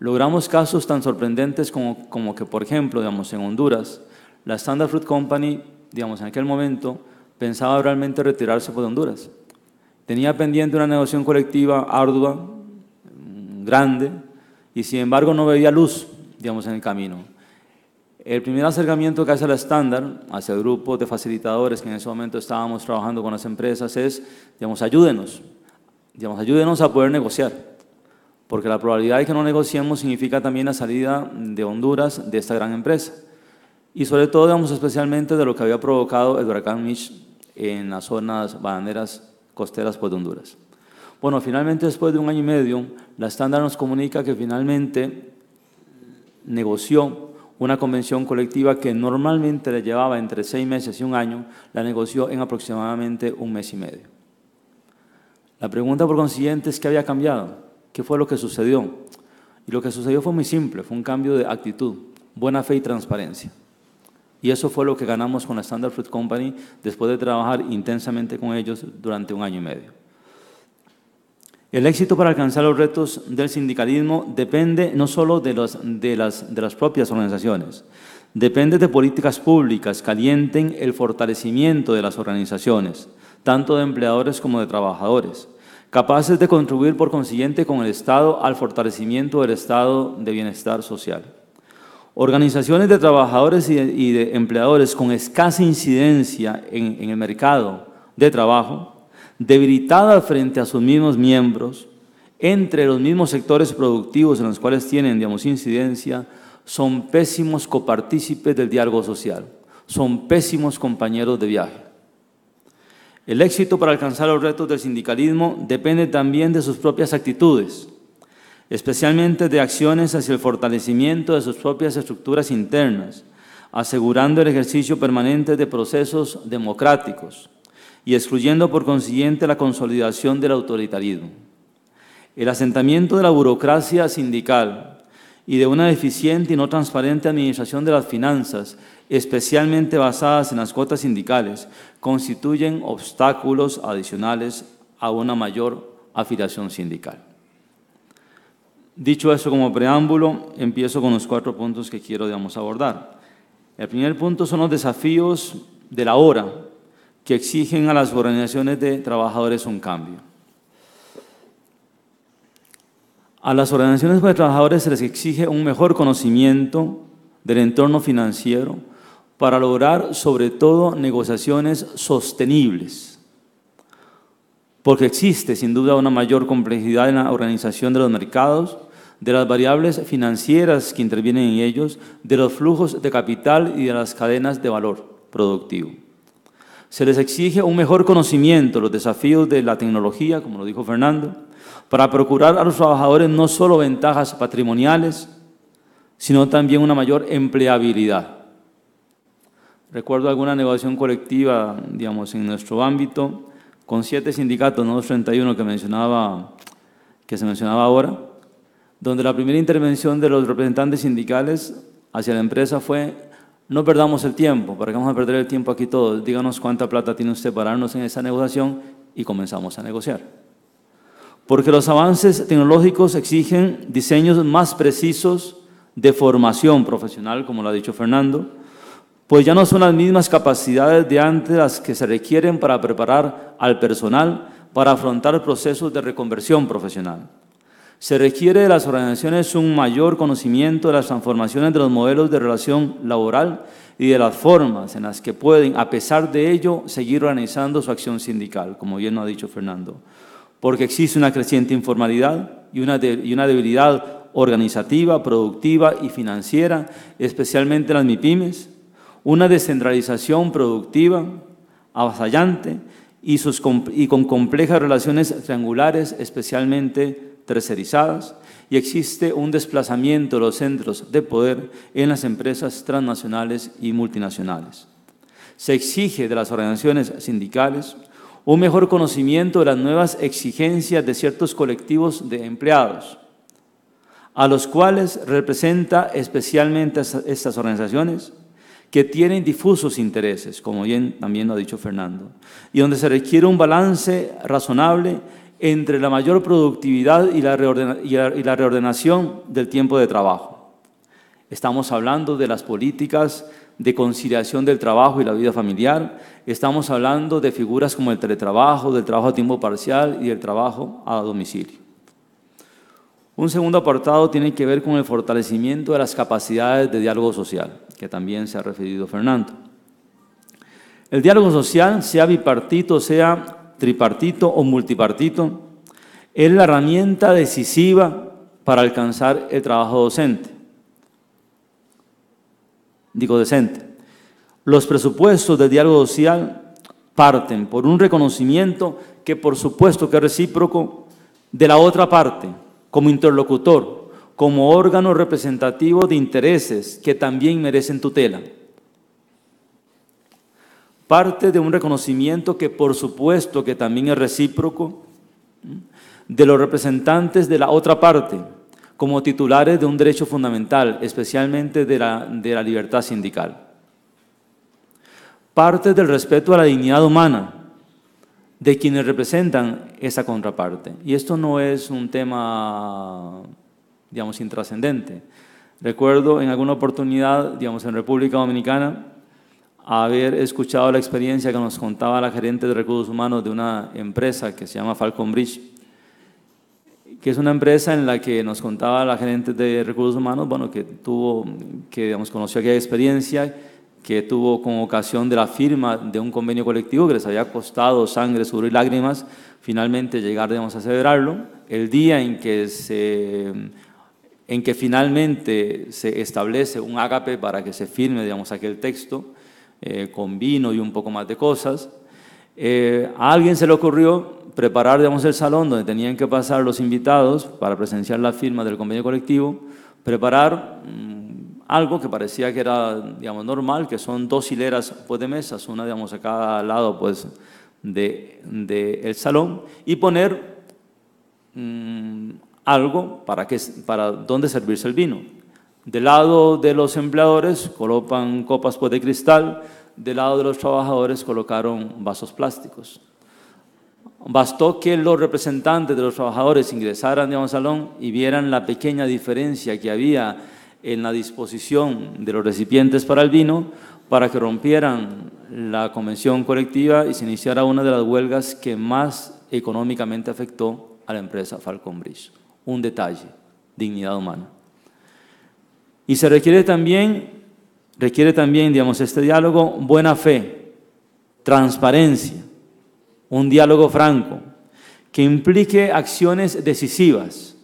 logramos casos tan sorprendentes como, como que, por ejemplo, digamos, en Honduras, la Standard Fruit Company, digamos, en aquel momento, pensaba realmente retirarse por Honduras. Tenía pendiente una negociación colectiva ardua, mm, grande, y sin embargo no veía luz, digamos, en el camino. El primer acercamiento que hace la estándar hacia el grupo de facilitadores que en ese momento estábamos trabajando con las empresas es, digamos, ayúdenos, digamos, ayúdenos a poder negociar, porque la probabilidad de que no negociemos significa también la salida de Honduras de esta gran empresa. Y sobre todo, digamos, especialmente de lo que había provocado el huracán Mitch en las zonas bananeras costeras por pues, de Honduras. Bueno, finalmente después de un año y medio, la estándar nos comunica que finalmente negoció una convención colectiva que normalmente le llevaba entre seis meses y un año, la negoció en aproximadamente un mes y medio. La pregunta por consiguiente es qué había cambiado, qué fue lo que sucedió. Y lo que sucedió fue muy simple, fue un cambio de actitud, buena fe y transparencia. Y eso fue lo que ganamos con la Standard Fruit Company después de trabajar intensamente con ellos durante un año y medio. El éxito para alcanzar los retos del sindicalismo depende no solo de, de, las, propias organizaciones, depende de políticas públicas que alienten el fortalecimiento de las organizaciones, tanto de empleadores como de trabajadores, capaces de contribuir por consiguiente con el Estado al fortalecimiento del estado de bienestar social. Organizaciones de trabajadores y de, empleadores con escasa incidencia en el mercado de trabajo debilitada frente a sus mismos miembros, entre los mismos sectores productivos en los cuales tienen, digamos, incidencia, son pésimos copartícipes del diálogo social, son pésimos compañeros de viaje. El éxito para alcanzar los retos del sindicalismo depende también de sus propias actitudes, especialmente de acciones hacia el fortalecimiento de sus propias estructuras internas, asegurando el ejercicio permanente de procesos democráticos, y excluyendo por consiguiente la consolidación del autoritarismo. El asentamiento de la burocracia sindical y de una deficiente y no transparente administración de las finanzas, especialmente basadas en las cuotas sindicales, constituyen obstáculos adicionales a una mayor afiliación sindical. Dicho eso como preámbulo, empiezo con los cuatro puntos que quiero digamos, abordar. El primer punto son los desafíos de la hora que exigen a las organizaciones de trabajadores un cambio. A las organizaciones de trabajadores se les exige un mejor conocimiento del entorno financiero para lograr sobre todo negociaciones sostenibles, porque existe sin duda una mayor complejidad en la organización de los mercados, de las variables financieras que intervienen en ellos, de los flujos de capital y de las cadenas de valor productivo se les exige un mejor conocimiento de los desafíos de la tecnología, como lo dijo Fernando, para procurar a los trabajadores no solo ventajas patrimoniales, sino también una mayor empleabilidad. Recuerdo alguna negociación colectiva, digamos, en nuestro ámbito, con siete sindicatos, no los 31 que, mencionaba, que se mencionaba ahora, donde la primera intervención de los representantes sindicales hacia la empresa fue no perdamos el tiempo, para que vamos a perder el tiempo aquí todos. Díganos cuánta plata tiene usted para darnos en esa negociación y comenzamos a negociar. Porque los avances tecnológicos exigen diseños más precisos de formación profesional, como lo ha dicho Fernando, pues ya no son las mismas capacidades de antes las que se requieren para preparar al personal para afrontar procesos de reconversión profesional. Se requiere de las organizaciones un mayor conocimiento de las transformaciones de los modelos de relación laboral y de las formas en las que pueden, a pesar de ello, seguir organizando su acción sindical, como bien lo ha dicho Fernando, porque existe una creciente informalidad y una, y una debilidad organizativa, productiva y financiera, especialmente en las MIPIMES, una descentralización productiva avasallante y, sus, y con complejas relaciones triangulares, especialmente tercerizadas y existe un desplazamiento de los centros de poder en las empresas transnacionales y multinacionales. Se exige de las organizaciones sindicales un mejor conocimiento de las nuevas exigencias de ciertos colectivos de empleados, a los cuales representa especialmente estas organizaciones que tienen difusos intereses, como bien también lo ha dicho Fernando, y donde se requiere un balance razonable entre la mayor productividad y la, reordenación del tiempo de trabajo. Estamos hablando de las políticas de conciliación del trabajo y la vida familiar. Estamos hablando de figuras como el teletrabajo, del trabajo a tiempo parcial y del trabajo a domicilio. Un segundo apartado tiene que ver con el fortalecimiento de las capacidades de diálogo social, que también se ha referido Fernando. El diálogo social, sea bipartito, sea tripartito o multipartito, es la herramienta decisiva para alcanzar el trabajo docente. Digo decente. Los presupuestos de diálogo social parten por un reconocimiento que por supuesto que es recíproco de la otra parte, como interlocutor, como órgano representativo de intereses que también merecen tutela parte de un reconocimiento que por supuesto que también es recíproco de los representantes de la otra parte como titulares de un derecho fundamental, especialmente de la, de la libertad sindical. Parte del respeto a la dignidad humana de quienes representan esa contraparte. Y esto no es un tema, digamos, intrascendente. Recuerdo en alguna oportunidad, digamos, en República Dominicana, haber escuchado la experiencia que nos contaba la gerente de recursos humanos de una empresa que se llama Falcon Bridge, que es una empresa en la que nos contaba la gerente de recursos humanos, bueno, que tuvo, que digamos, conoció aquella experiencia, que tuvo con ocasión de la firma de un convenio colectivo que les había costado sangre, sudor y lágrimas, finalmente llegar, digamos, a celebrarlo. El día en que en que finalmente se establece un ágape para que se firme, digamos, aquel texto, eh, con vino y un poco más de cosas. Eh, a alguien se le ocurrió preparar, digamos, el salón donde tenían que pasar los invitados para presenciar la firma del convenio colectivo, preparar mm, algo que parecía que era, digamos, normal, que son dos hileras pues, de mesas, una, digamos, a cada lado, pues, del de, el salón, y poner mm, algo para, que, para dónde servirse el vino. Del lado de los empleadores colocan copas pues, de cristal, del lado de los trabajadores colocaron vasos plásticos. Bastó que los representantes de los trabajadores ingresaran a un salón y vieran la pequeña diferencia que había en la disposición de los recipientes para el vino para que rompieran la convención colectiva y se iniciara una de las huelgas que más económicamente afectó a la empresa Falcon Bridge. Un detalle, dignidad humana. Y se requiere también, requiere también, digamos, este diálogo, buena fe, transparencia, un diálogo franco, que implique acciones decisivas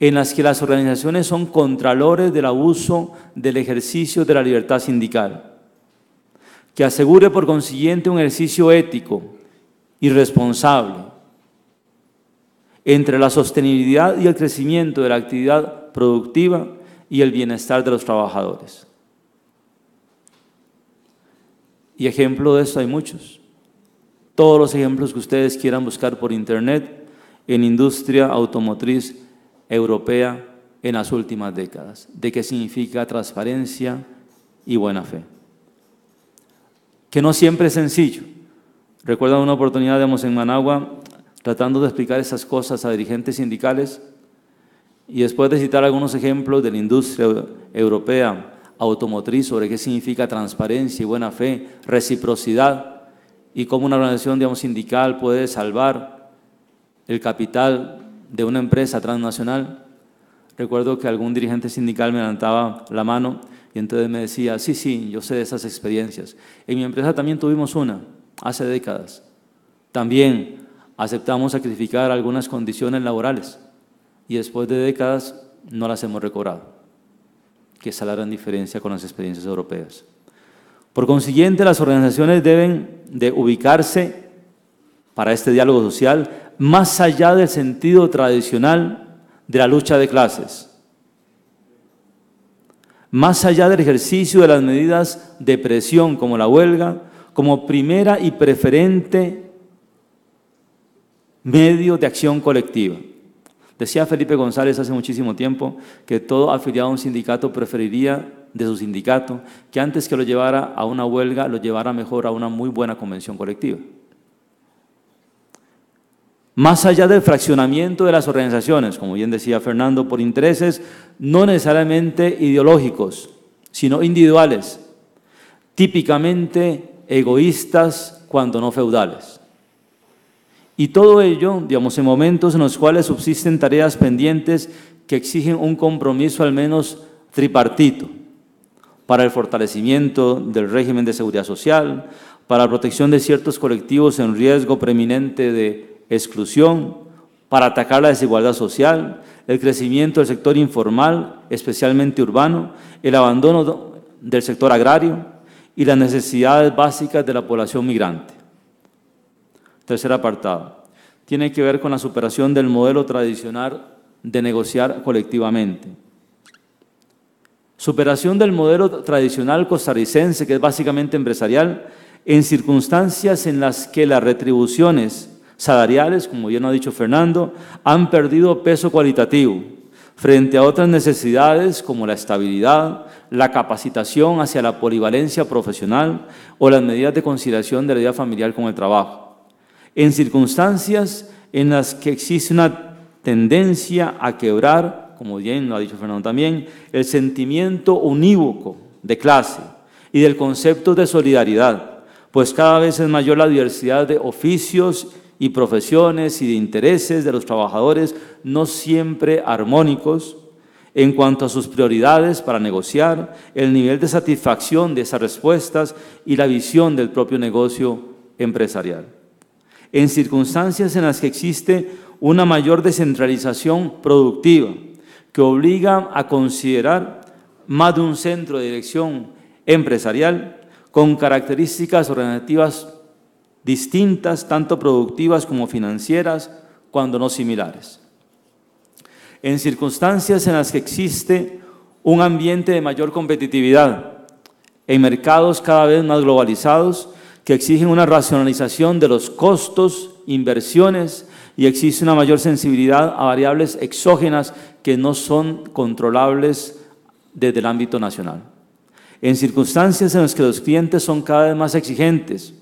en las que las organizaciones son contralores del abuso del ejercicio de la libertad sindical, que asegure por consiguiente un ejercicio ético y responsable entre la sostenibilidad y el crecimiento de la actividad productiva y el bienestar de los trabajadores. Y ejemplo de esto hay muchos. Todos los ejemplos que ustedes quieran buscar por internet en industria automotriz europea en las últimas décadas, de qué significa transparencia y buena fe. Que no siempre es sencillo. Recuerda una oportunidad, hemos en Managua, tratando de explicar esas cosas a dirigentes sindicales y después de citar algunos ejemplos de la industria europea automotriz sobre qué significa transparencia y buena fe, reciprocidad, y cómo una organización digamos, sindical puede salvar el capital de una empresa transnacional, recuerdo que algún dirigente sindical me levantaba la mano y entonces me decía, sí, sí, yo sé de esas experiencias. En mi empresa también tuvimos una, hace décadas. También aceptamos sacrificar algunas condiciones laborales y después de décadas no las hemos recobrado, que es la gran diferencia con las experiencias europeas. Por consiguiente, las organizaciones deben de ubicarse para este diálogo social más allá del sentido tradicional de la lucha de clases, más allá del ejercicio de las medidas de presión como la huelga, como primera y preferente medio de acción colectiva. Decía Felipe González hace muchísimo tiempo que todo afiliado a un sindicato preferiría de su sindicato que antes que lo llevara a una huelga, lo llevara mejor a una muy buena convención colectiva. Más allá del fraccionamiento de las organizaciones, como bien decía Fernando, por intereses no necesariamente ideológicos, sino individuales, típicamente egoístas cuando no feudales. Y todo ello, digamos, en momentos en los cuales subsisten tareas pendientes que exigen un compromiso al menos tripartito para el fortalecimiento del régimen de seguridad social, para la protección de ciertos colectivos en riesgo preeminente de exclusión, para atacar la desigualdad social, el crecimiento del sector informal, especialmente urbano, el abandono del sector agrario y las necesidades básicas de la población migrante. Tercer apartado, tiene que ver con la superación del modelo tradicional de negociar colectivamente. Superación del modelo tradicional costarricense, que es básicamente empresarial, en circunstancias en las que las retribuciones salariales, como bien ha dicho Fernando, han perdido peso cualitativo frente a otras necesidades como la estabilidad, la capacitación hacia la polivalencia profesional o las medidas de conciliación de la vida familiar con el trabajo en circunstancias en las que existe una tendencia a quebrar, como bien lo ha dicho Fernando también, el sentimiento unívoco de clase y del concepto de solidaridad, pues cada vez es mayor la diversidad de oficios y profesiones y de intereses de los trabajadores, no siempre armónicos en cuanto a sus prioridades para negociar, el nivel de satisfacción de esas respuestas y la visión del propio negocio empresarial en circunstancias en las que existe una mayor descentralización productiva que obliga a considerar más de un centro de dirección empresarial con características organizativas distintas, tanto productivas como financieras, cuando no similares. En circunstancias en las que existe un ambiente de mayor competitividad, en mercados cada vez más globalizados que exigen una racionalización de los costos, inversiones y existe una mayor sensibilidad a variables exógenas que no son controlables desde el ámbito nacional. En circunstancias en las que los clientes son cada vez más exigentes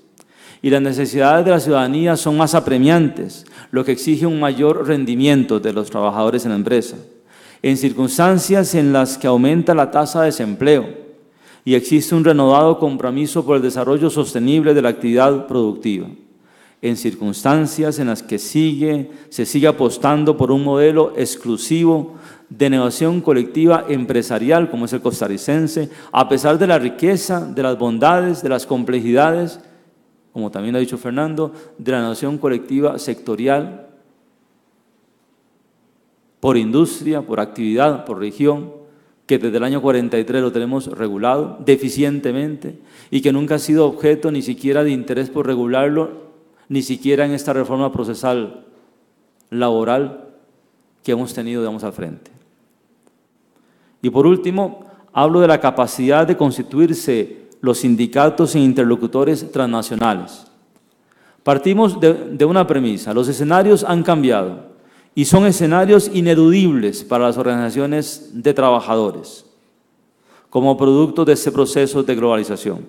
y las necesidades de la ciudadanía son más apremiantes, lo que exige un mayor rendimiento de los trabajadores en la empresa. En circunstancias en las que aumenta la tasa de desempleo, y existe un renovado compromiso por el desarrollo sostenible de la actividad productiva, en circunstancias en las que sigue, se sigue apostando por un modelo exclusivo de negociación colectiva empresarial, como es el costarricense, a pesar de la riqueza, de las bondades, de las complejidades, como también ha dicho Fernando, de la negociación colectiva sectorial, por industria, por actividad, por región, que desde el año 43 lo tenemos regulado deficientemente y que nunca ha sido objeto ni siquiera de interés por regularlo, ni siquiera en esta reforma procesal laboral que hemos tenido, digamos, al frente. Y por último, hablo de la capacidad de constituirse los sindicatos e interlocutores transnacionales. Partimos de una premisa, los escenarios han cambiado y son escenarios ineludibles para las organizaciones de trabajadores como producto de ese proceso de globalización.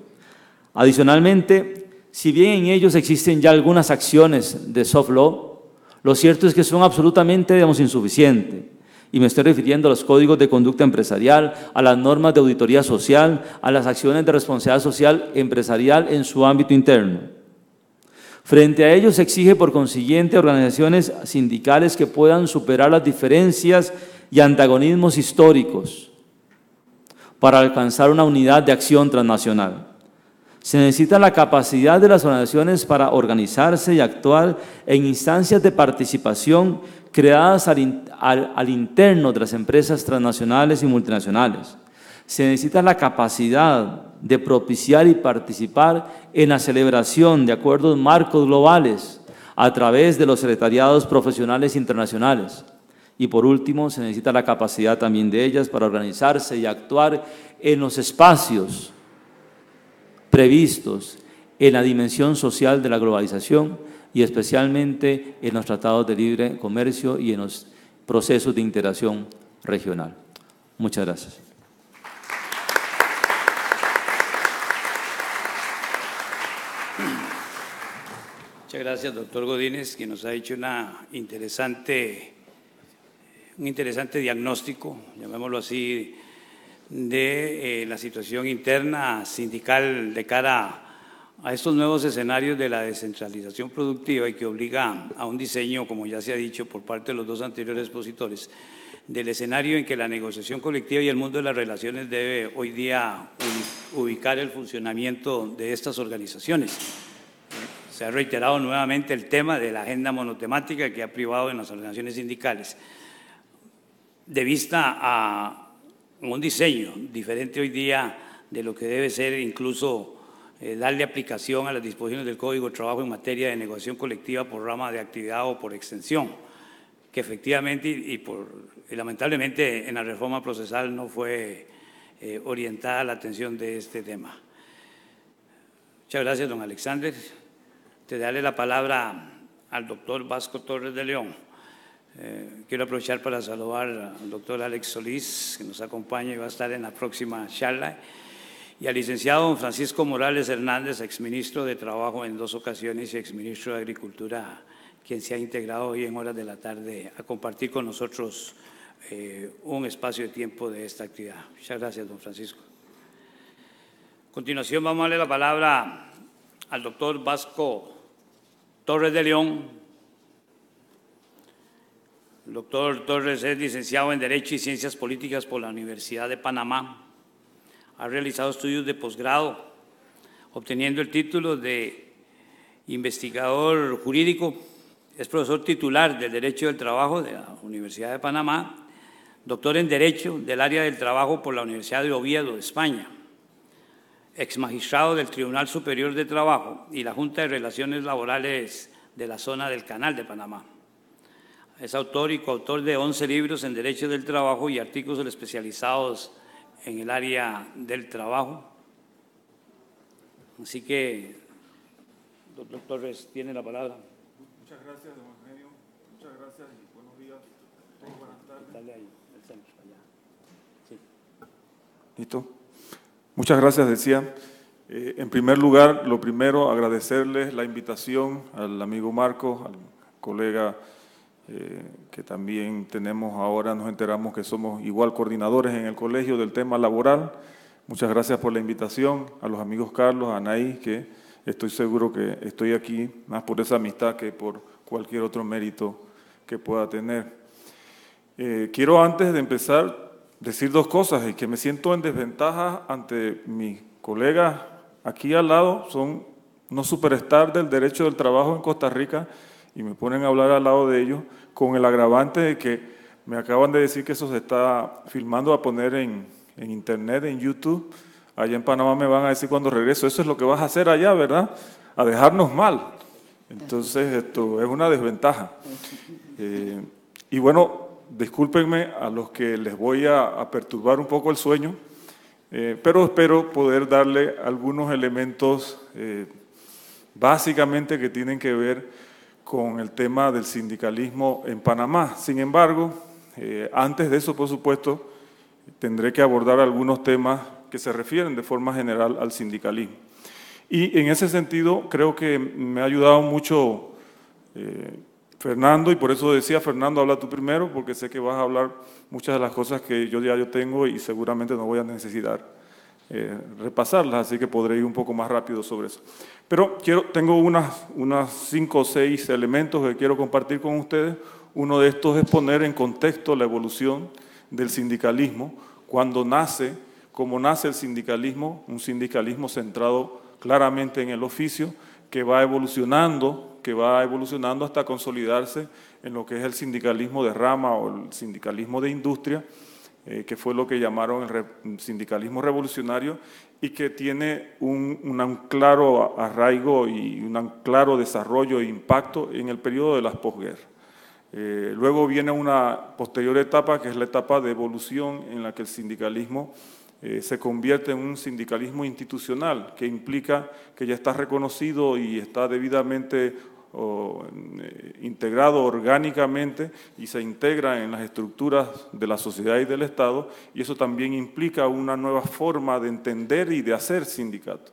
Adicionalmente, si bien en ellos existen ya algunas acciones de soft law, lo cierto es que son absolutamente, insuficientes. Y me estoy refiriendo a los códigos de conducta empresarial, a las normas de auditoría social, a las acciones de responsabilidad social empresarial en su ámbito interno. Frente a ello se exige por consiguiente organizaciones sindicales que puedan superar las diferencias y antagonismos históricos para alcanzar una unidad de acción transnacional. Se necesita la capacidad de las organizaciones para organizarse y actuar en instancias de participación creadas al, al, interno de las empresas transnacionales y multinacionales. Se necesita la capacidad de propiciar y participar en la celebración de acuerdos marcos globales a través de los secretariados profesionales internacionales. Y por último, se necesita la capacidad también de ellas para organizarse y actuar en los espacios previstos en la dimensión social de la globalización y especialmente en los tratados de libre comercio y en los procesos de integración regional. Muchas gracias. Muchas gracias, doctor Godínez, que nos ha hecho una un interesante diagnóstico, llamémoslo así, de eh, la situación interna sindical de cara a estos nuevos escenarios de la descentralización productiva y que obliga a un diseño, como ya se ha dicho por parte de los dos anteriores expositores, del escenario en que la negociación colectiva y el mundo de las relaciones debe hoy día ubicar el funcionamiento de estas organizaciones se ha reiterado nuevamente el tema de la agenda monotemática que ha privado en las organizaciones sindicales, de vista a un diseño diferente hoy día de lo que debe ser incluso eh, darle aplicación a las disposiciones del Código de Trabajo en materia de negociación colectiva por rama de actividad o por extensión, que efectivamente y, lamentablemente en la reforma procesal no fue eh, orientada la atención de este tema. Muchas gracias, don Alexander te este, darle la palabra al doctor Vasco Torres de León. Eh, quiero aprovechar para saludar al doctor Alex Solís, que nos acompaña y va a estar en la próxima charla, y al licenciado Francisco Morales Hernández, exministro de Trabajo en dos ocasiones y exministro de Agricultura, quien se ha integrado hoy en horas de la tarde a compartir con nosotros eh, un espacio de tiempo de esta actividad. Muchas gracias, don Francisco. A continuación, vamos a darle la palabra al doctor Vasco Torres de León. doctor Torres es licenciado en Derecho y Ciencias Políticas por la Universidad de Panamá. Ha realizado estudios de posgrado, obteniendo el título de investigador jurídico. Es profesor titular del Derecho del Trabajo de la Universidad de Panamá, doctor en Derecho del área del Trabajo por la Universidad de Oviedo, de España exmagistrado del Tribunal Superior de Trabajo y la Junta de Relaciones Laborales de la zona del Canal de Panamá. Es autor y coautor de 11 libros en Derecho del Trabajo y artículos especializados en el área del trabajo. Así que, doctor Torres, tiene la palabra. Muchas gracias, don Eugenio. Muchas gracias y buenos días. Todos ahí, el centro, ¿Listo? Muchas gracias, decía. Eh, en primer lugar, lo primero, agradecerles la invitación al amigo Marco, al colega eh, que también tenemos ahora, nos enteramos que somos igual coordinadores en el colegio del tema laboral. Muchas gracias por la invitación, a los amigos Carlos, a Anaí, que estoy seguro que estoy aquí más por esa amistad que por cualquier otro mérito que pueda tener. Eh, quiero antes de empezar decir dos cosas y que me siento en desventaja ante mis colegas aquí al lado, son no superestar del derecho del trabajo en Costa Rica y me ponen a hablar al lado de ellos con el agravante de que me acaban de decir que eso se está filmando a poner en, internet, en YouTube. Allá en Panamá me van a decir cuando regreso, eso es lo que vas a hacer allá, ¿verdad? A dejarnos mal. Entonces, esto es una desventaja. Eh, y bueno, discúlpenme a los que les voy a, perturbar un poco el sueño, eh, pero espero poder darle algunos elementos eh, básicamente que tienen que ver con el tema del sindicalismo en Panamá. Sin embargo, eh, antes de eso, por supuesto, tendré que abordar algunos temas que se refieren de forma general al sindicalismo. Y en ese sentido, creo que me ha ayudado mucho Fernando, y por eso decía, Fernando, habla tú primero, porque sé que vas a hablar muchas de las cosas que yo ya yo tengo y seguramente no voy a necesitar eh, repasarlas, así que podré ir un poco más rápido sobre eso. Pero quiero, tengo unas, unas cinco o seis elementos que quiero compartir con ustedes. Uno de estos es poner en contexto la evolución del sindicalismo, cuando nace, como nace el sindicalismo, un sindicalismo centrado claramente en el oficio, que va evolucionando que va evolucionando hasta consolidarse en lo que es el sindicalismo de rama o el sindicalismo de industria, eh, que fue lo que llamaron el sindicalismo revolucionario y que tiene un, claro arraigo y un claro desarrollo e impacto en el periodo de las posguerras. Eh, luego viene una posterior etapa, que es la etapa de evolución en la que el sindicalismo eh, se convierte en un sindicalismo institucional, que implica que ya está reconocido y está debidamente eh, integrado orgánicamente y se integra en las estructuras de la sociedad y del Estado, y eso también implica una nueva forma de entender y de hacer sindicato.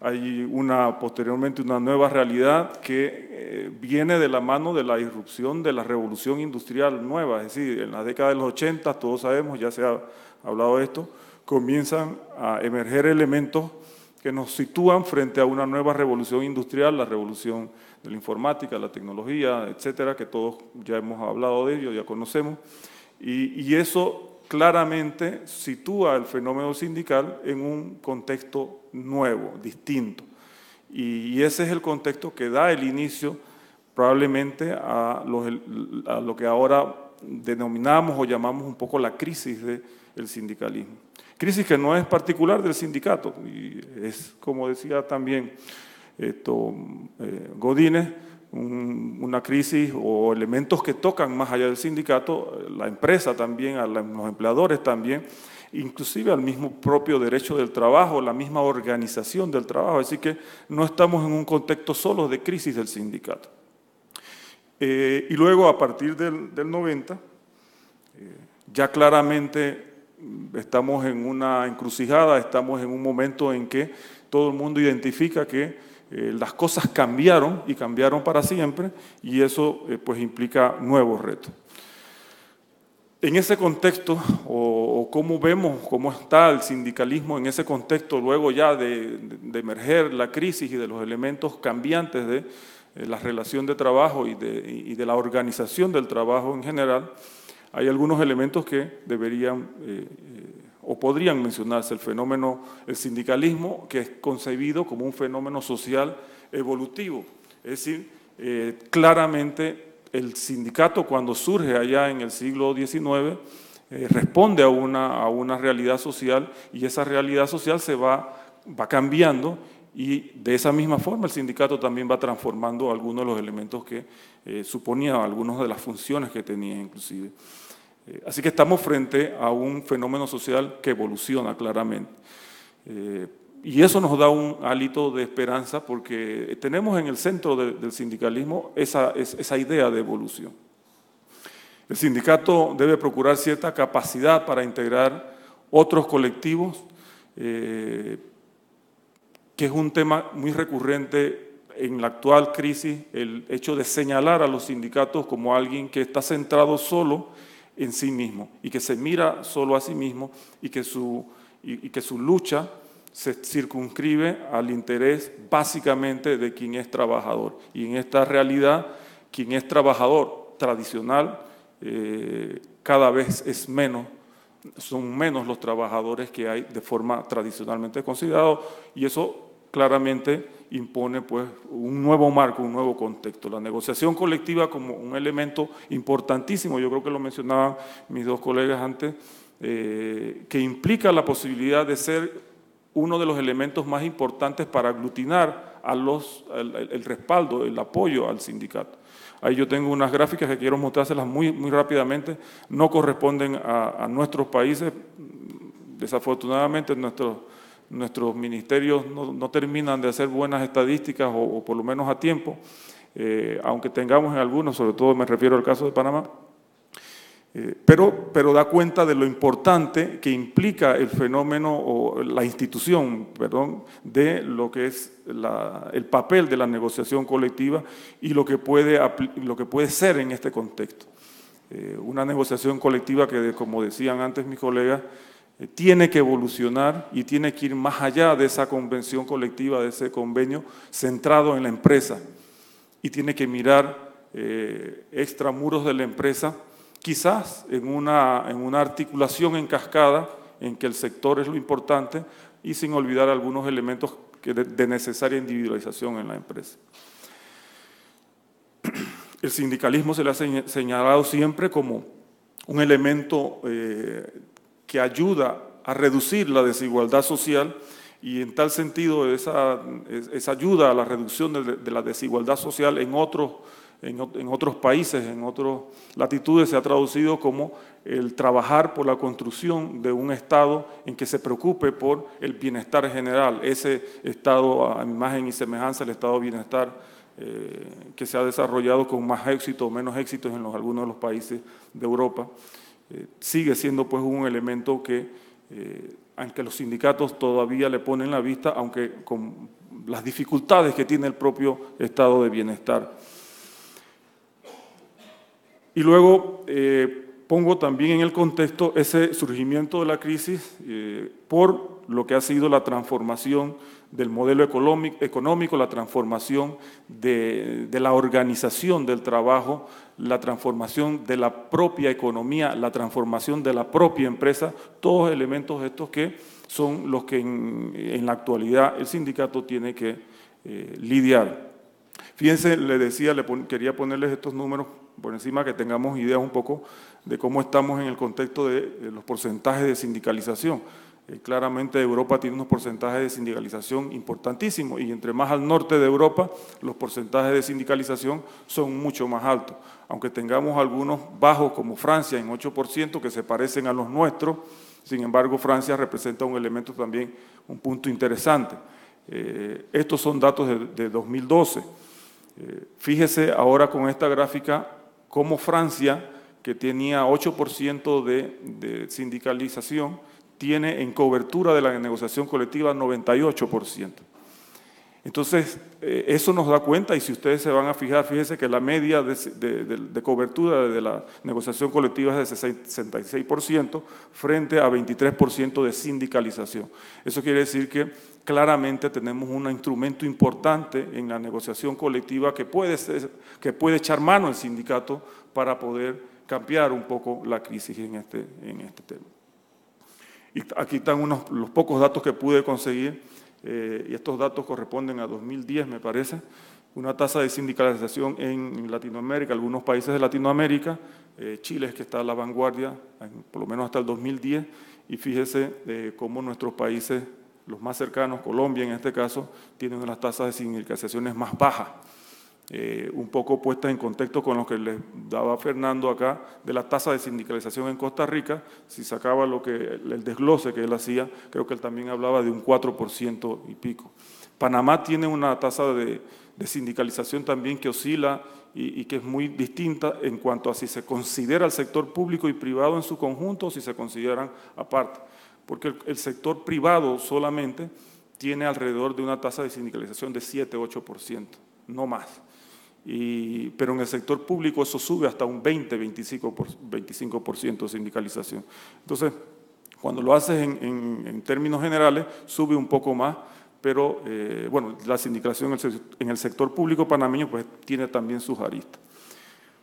Hay una, posteriormente una nueva realidad que eh, viene de la mano de la irrupción de la revolución industrial nueva, es decir, en la década de los 80, todos sabemos, ya se ha hablado de esto, comienzan a emerger elementos que nos sitúan frente a una nueva revolución industrial, la revolución de la informática, la tecnología, etcétera, que todos ya hemos hablado de ello, ya conocemos. Y, eso claramente sitúa el fenómeno sindical en un contexto nuevo, distinto. Y, ese es el contexto que da el inicio probablemente a, lo que ahora denominamos o llamamos un poco la crisis del sindicalismo. Crisis que no es particular del sindicato, y es como decía también esto, eh, Godínez, una crisis o elementos que tocan más allá del sindicato, la empresa también, a los empleadores también, inclusive al mismo propio derecho del trabajo, la misma organización del trabajo. Así que no estamos en un contexto solo de crisis del sindicato. Eh, y luego, a partir del, 90, eh, ya claramente estamos en una encrucijada, estamos en un momento en que todo el mundo identifica que eh, las cosas cambiaron y cambiaron para siempre y eso eh, pues implica nuevos retos. En ese contexto, o, cómo vemos, cómo está el sindicalismo en ese contexto luego ya de, emerger la crisis y de los elementos cambiantes de eh, la relación de trabajo y de, y de, la organización del trabajo en general, hay algunos elementos que deberían o podrían mencionarse el fenómeno, el sindicalismo, que es concebido como un fenómeno social evolutivo. Es decir, eh, claramente el sindicato cuando surge allá en el siglo XIX eh, responde a una, realidad social y esa realidad social se va, va cambiando y de esa misma forma el sindicato también va transformando algunos de los elementos que eh, suponía, algunas de las funciones que tenía inclusive. Eh, así que estamos frente a un fenómeno social que evoluciona claramente. Eh, y eso nos da un hálito de esperanza porque tenemos en el centro del sindicalismo esa, idea de evolución. El sindicato debe procurar cierta capacidad para integrar otros colectivos, eh, que es un tema muy recurrente en la actual crisis, el hecho de señalar a los sindicatos como alguien que está centrado solo en sí mismo y que se mira solo a sí mismo y que su, que su lucha se circunscribe al interés básicamente de quien es trabajador. Y en esta realidad, quien es trabajador tradicional eh, cada vez es menos, son menos los trabajadores que hay de forma tradicionalmente considerado y eso claramente impone pues, un nuevo marco, un nuevo contexto. La negociación colectiva como un elemento importantísimo, yo creo que lo mencionaban mis dos colegas antes, eh, que implica la posibilidad de ser uno de los elementos más importantes para aglutinar a el, respaldo, el apoyo al sindicato. Ahí yo tengo unas gráficas que quiero mostrárselas muy, muy rápidamente, no corresponden a, a nuestros países, desafortunadamente nuestros nuestros ministerios no, terminan de hacer buenas estadísticas o, por lo menos a tiempo, eh, aunque tengamos en algunos, sobre todo me refiero al caso de Panamá, eh, pero, da cuenta de lo importante que implica el fenómeno o la institución, perdón, de lo que es el papel de la negociación colectiva y lo que puede, lo que puede ser en este contexto. Eh, una negociación colectiva que, como decían antes mis colegas, eh, tiene que evolucionar y tiene que ir más allá de esa convención colectiva, de ese convenio centrado en la empresa. Y tiene que mirar eh, extramuros de la empresa, quizás en una, en una articulación en cascada en que el sector es lo importante y sin olvidar algunos elementos de, necesaria individualización en la empresa. [CLEARS THROAT] El sindicalismo se le ha señalado siempre como un elemento eh, que ayuda a reducir la desigualdad social y en tal sentido esa, ayuda a la reducción de, la desigualdad social en otros, en, otros países, en otras latitudes, se ha traducido como el trabajar por la construcción de un Estado en que se preocupe por el bienestar general, ese Estado a imagen y semejanza el Estado de bienestar eh, que se ha desarrollado con más éxito o menos éxito en algunos de los países de Europa. Eh, sigue siendo pues un elemento que, eh, aunque los sindicatos todavía le ponen la vista, aunque con las dificultades que tiene el propio estado de bienestar. Y luego eh, pongo también en el contexto ese surgimiento de la crisis por lo que ha sido la transformación del modelo económico, la transformación de la organización del trabajo la transformación de la propia economía, la transformación de la propia empresa, todos elementos estos que son los que en, la actualidad el sindicato tiene que eh, lidiar. Fíjense, le decía, quería ponerles estos números por encima que tengamos ideas un poco de cómo estamos en el contexto de los porcentajes de sindicalización. Eh, claramente Europa tiene unos porcentajes de sindicalización importantísimos y entre más al norte de Europa los porcentajes de sindicalización son mucho más altos. Aunque tengamos algunos bajos como Francia en 8% que se parecen a los nuestros, sin embargo Francia representa un elemento también, un punto interesante. Eh, estos son datos de, 2012. Eh, fíjese ahora con esta gráfica cómo Francia, que tenía 8% de sindicalización, tiene en cobertura de la negociación colectiva 98%. Entonces, eh, eso nos da cuenta y si ustedes se van a fijar, fíjense que la media de, cobertura de la negociación colectiva es de 66% frente a 23% de sindicalización. Eso quiere decir que claramente tenemos un instrumento importante en la negociación colectiva que puede, que puede echar mano el sindicato para poder cambiar un poco la crisis en este, en este tema aquí están unos, los pocos datos que pude conseguir, eh, y estos datos corresponden a 2010, me parece, una tasa de sindicalización en Latinoamérica, algunos países de Latinoamérica, eh, Chile es que está a la vanguardia, por lo menos hasta el 2010, y fíjese eh, cómo nuestros países, los más cercanos, Colombia en este caso, tienen unas tasas de sindicalización más bajas. Eh, un poco puesta en contexto con lo que les daba Fernando acá de la tasa de sindicalización en Costa Rica, si sacaba lo que el desglose que él hacía, creo que él también hablaba de un 4% y pico. Panamá tiene una tasa de, sindicalización también que oscila y, que es muy distinta en cuanto a si se considera el sector público y privado en su conjunto o si se consideran aparte. Porque el, el sector privado solamente tiene alrededor de una tasa de sindicalización de 7-8%, no más pero en el sector público eso sube hasta un 20, 25%, de sindicalización. Entonces, cuando lo haces en, términos generales, sube un poco más, pero eh, bueno, la sindicalización en el, sector público panameño pues, tiene también sus aristas.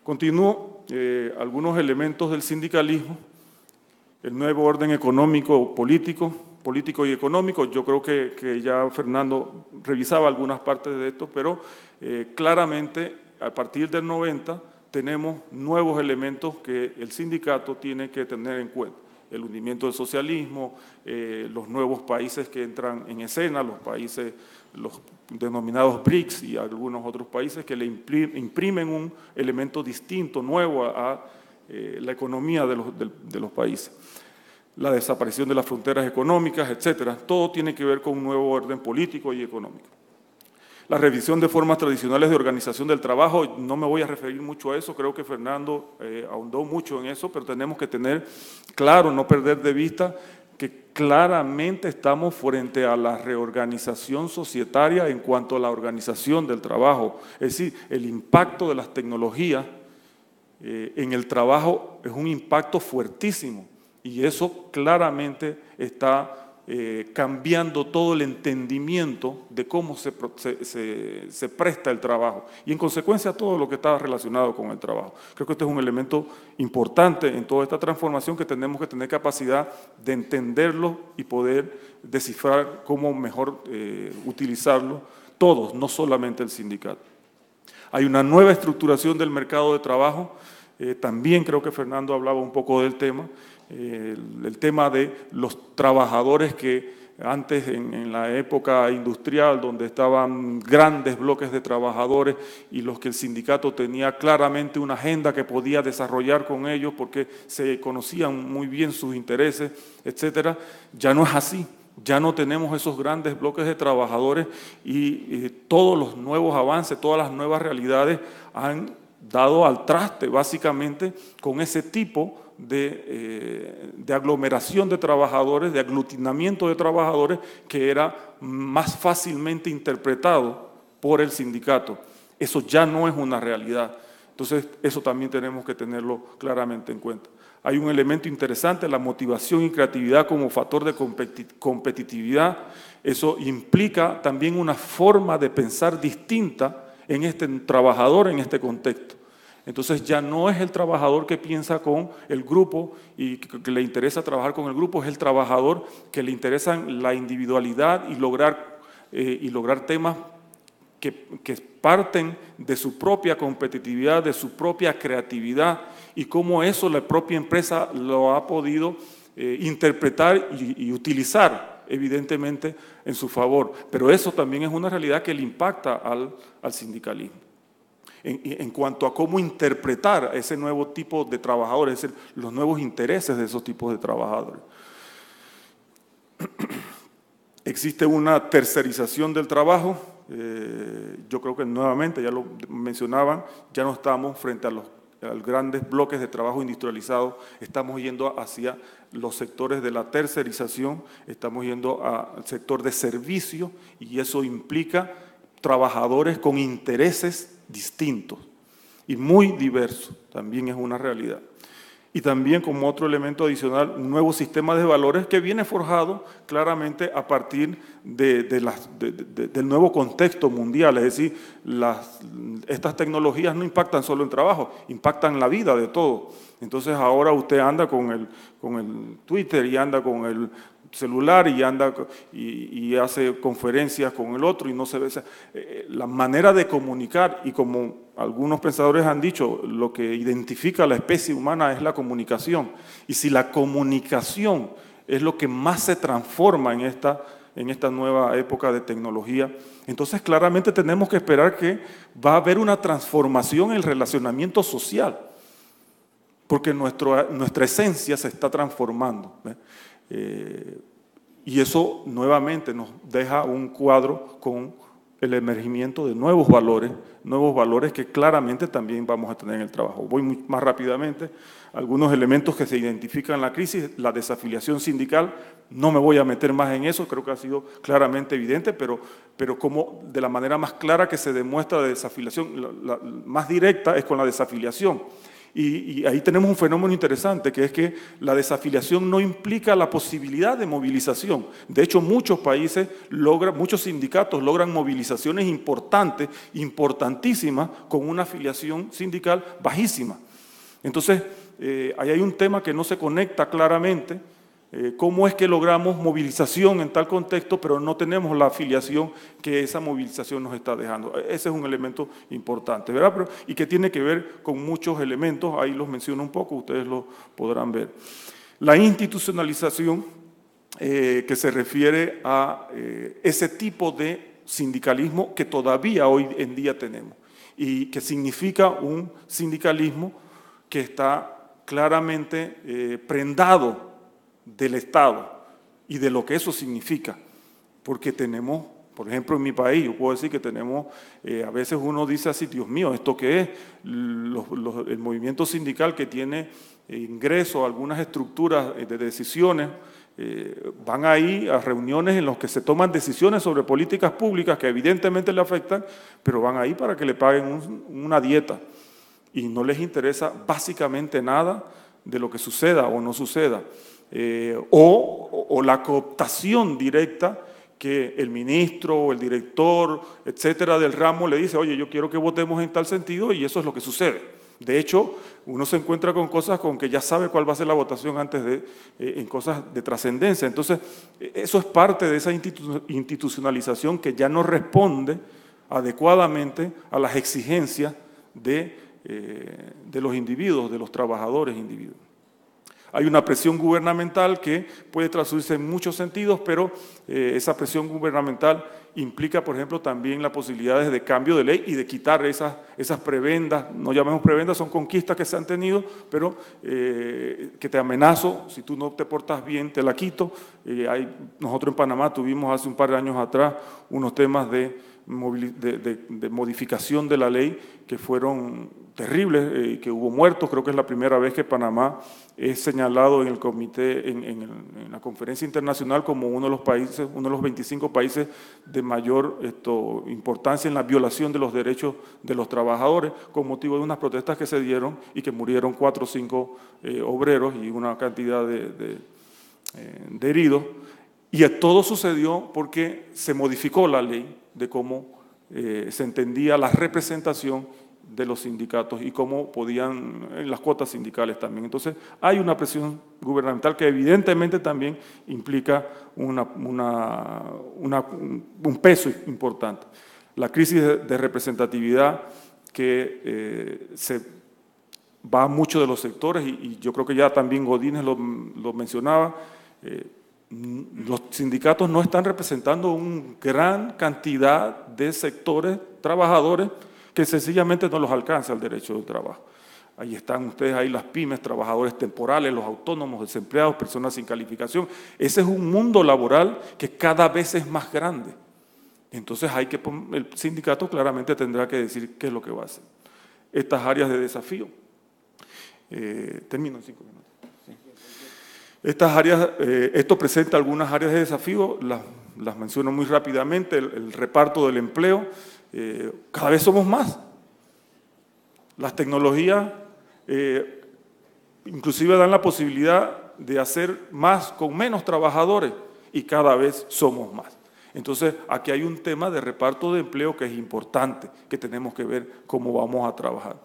Continúo eh, algunos elementos del sindicalismo, el nuevo orden económico político, político y económico. Yo creo que, ya Fernando revisaba algunas partes de esto, pero eh, claramente a partir del 90 tenemos nuevos elementos que el sindicato tiene que tener en cuenta. El hundimiento del socialismo, eh, los nuevos países que entran en escena, los países, los denominados BRICS y algunos otros países que le imprimen un elemento distinto, nuevo a, eh, la economía de los países la desaparición de las fronteras económicas, etcétera. Todo tiene que ver con un nuevo orden político y económico. La revisión de formas tradicionales de organización del trabajo, no me voy a referir mucho a eso, creo que Fernando eh, ahondó mucho en eso, pero tenemos que tener claro, no perder de vista que claramente estamos frente a la reorganización societaria en cuanto a la organización del trabajo. Es decir, el impacto de las tecnologías eh, en el trabajo es un impacto fuertísimo y eso claramente está eh, cambiando todo el entendimiento de cómo se, presta el trabajo y en consecuencia todo lo que está relacionado con el trabajo. Creo que este es un elemento importante en toda esta transformación que tenemos que tener capacidad de entenderlo y poder descifrar cómo mejor eh, utilizarlo todos, no solamente el sindicato. Hay una nueva estructuración del mercado de trabajo, eh, también creo que Fernando hablaba un poco del tema, el, tema de los trabajadores que antes en, la época industrial donde estaban grandes bloques de trabajadores y los que el sindicato tenía claramente una agenda que podía desarrollar con ellos porque se conocían muy bien sus intereses, etcétera, ya no es así. Ya no tenemos esos grandes bloques de trabajadores y eh, todos los nuevos avances, todas las nuevas realidades han dado al traste básicamente con ese tipo de eh, de, aglomeración de trabajadores, de aglutinamiento de trabajadores, que era más fácilmente interpretado por el sindicato. Eso ya no es una realidad. Entonces, eso también tenemos que tenerlo claramente en cuenta. Hay un elemento interesante, la motivación y creatividad como factor de competitividad. Eso implica también una forma de pensar distinta en este trabajador, en este contexto. Entonces ya no es el trabajador que piensa con el grupo y que le interesa trabajar con el grupo, es el trabajador que le interesa la individualidad y lograr, eh, y lograr temas que, parten de su propia competitividad, de su propia creatividad y cómo eso la propia empresa lo ha podido eh, interpretar y, utilizar evidentemente en su favor. Pero eso también es una realidad que le impacta al sindicalismo en, cuanto a cómo interpretar ese nuevo tipo de trabajadores, es decir, los nuevos intereses de esos tipos de trabajadores. [CLEARS THROAT] Existe una tercerización del trabajo. Eh, yo creo que nuevamente, ya lo mencionaban, ya no estamos frente a los grandes bloques de trabajo industrializado, estamos yendo hacia los sectores de la tercerización, estamos yendo al sector de servicio y eso implica trabajadores con intereses distintos y muy diverso, también es una realidad. Y también como otro elemento adicional, un nuevo sistema de valores que viene forjado claramente a partir de, del nuevo contexto mundial. Es decir, las, estas tecnologías no impactan solo el trabajo, impactan la vida de todos. Entonces ahora usted anda con el, con el Twitter y anda con el celular y anda y, hace conferencias con el otro y no se ve. Eh, eh, la manera de comunicar, y como algunos pensadores han dicho, lo que identifica a la especie humana es la comunicación. Y si la comunicación es lo que más se transforma en esta, en esta nueva época de tecnología, entonces claramente tenemos que esperar que va a haber una transformación en el relacionamiento social, porque nuestra esencia se está transformando. Eh, y eso nuevamente nos deja un cuadro con el emergimiento de nuevos valores, nuevos valores que claramente también vamos a tener en el trabajo. Voy más rápidamente. Algunos elementos que se identifican en la crisis, la desafiliación sindical, no me voy a meter más en eso, creo que ha sido claramente evidente, pero, pero como de la manera más clara que se demuestra la desafiliación, la, más directa es con la desafiliación. Y, ahí tenemos un fenómeno interesante, que es que la desafiliación no implica la posibilidad de movilización. De hecho, muchos países logran, muchos sindicatos logran movilizaciones importantes, importantísimas, con una afiliación sindical bajísima. Entonces, eh, ahí hay un tema que no se conecta claramente eh, cómo es que logramos movilización en tal contexto, pero no tenemos la afiliación que esa movilización nos está dejando. E-, ese es un elemento importante, ¿verdad? y que tiene que ver con muchos elementos, ahí los menciono un poco, ustedes lo podrán ver. La institucionalización eh, que se refiere a eh, ese tipo de sindicalismo que todavía hoy en día tenemos y que significa un sindicalismo que está claramente prendado del Estado y de lo que eso significa, porque tenemos, por ejemplo, en mi país, yo puedo decir que tenemos, eh, a veces uno dice así, Dios mío, ¿esto qué es? el movimiento sindical que tiene eh, ingresos, algunas estructuras eh, de decisiones, van ahí a reuniones en las que se toman decisiones sobre políticas públicas que evidentemente le afectan, pero van ahí para que le paguen una dieta. Y no les interesa básicamente nada de lo que suceda o no suceda. Eh, o, la cooptación directa que el ministro o el director, etcétera, del ramo le dice, oye, yo quiero que votemos en tal sentido y eso es lo que sucede. De hecho, uno se encuentra con cosas con que ya sabe cuál va a ser la votación antes de, eh, en cosas de trascendencia. Entonces, eso es parte de esa institucionalización que ya no responde adecuadamente a las exigencias de, eh, de los individuos, de los trabajadores individuos. Hay una presión gubernamental que puede traducirse en muchos sentidos, pero eh, esa presión gubernamental implica, por ejemplo, también las posibilidades de cambio de ley y de quitar esas, esas prebendas, no llamemos prebendas, son conquistas que se han tenido, pero eh, que te amenazo, si tú no te portas bien, te la quito. Eh, nosotros en Panamá tuvimos hace un par de años atrás unos temas de de, modificación de la ley que fueron terribles, y eh, que hubo muertos. Creo que es la primera vez que Panamá es señalado en el comité, en, la conferencia internacional como uno de los países, uno de los 25 países de mayor importancia en la violación de los derechos de los trabajadores con motivo de unas protestas que se dieron y que murieron cuatro o cinco eh, obreros y una cantidad de, de eh, heridos. Y todo sucedió porque se modificó la ley de cómo eh, se entendía la representación de los sindicatos y cómo podían, en las cuotas sindicales también. Entonces, hay una presión gubernamental que evidentemente también implica una, un peso importante. La crisis de representatividad que eh, se va a muchos de los sectores y, yo creo que ya también Godínez lo, mencionaba, eh, Mm, los sindicatos no están representando una gran cantidad de sectores trabajadores que sencillamente no los alcanza el derecho del trabajo. Ahí están ustedes, ahí las pymes, trabajadores temporales, los autónomos, desempleados, personas sin calificación. Ese es un mundo laboral que cada vez es más grande. Entonces hay que, el sindicato claramente tendrá que decir qué es lo que va a hacer. Estas áreas de desafío. Eh, termino en cinco minutos. Estas áreas, eh, esto presenta algunas áreas de desafío, las, menciono muy rápidamente, el, reparto del empleo, eh, cada vez somos más. Las tecnologías eh, inclusive dan la posibilidad de hacer más con menos trabajadores y cada vez somos más. Entonces, aquí hay un tema de reparto de empleo que es importante, que tenemos que ver cómo vamos a trabajar.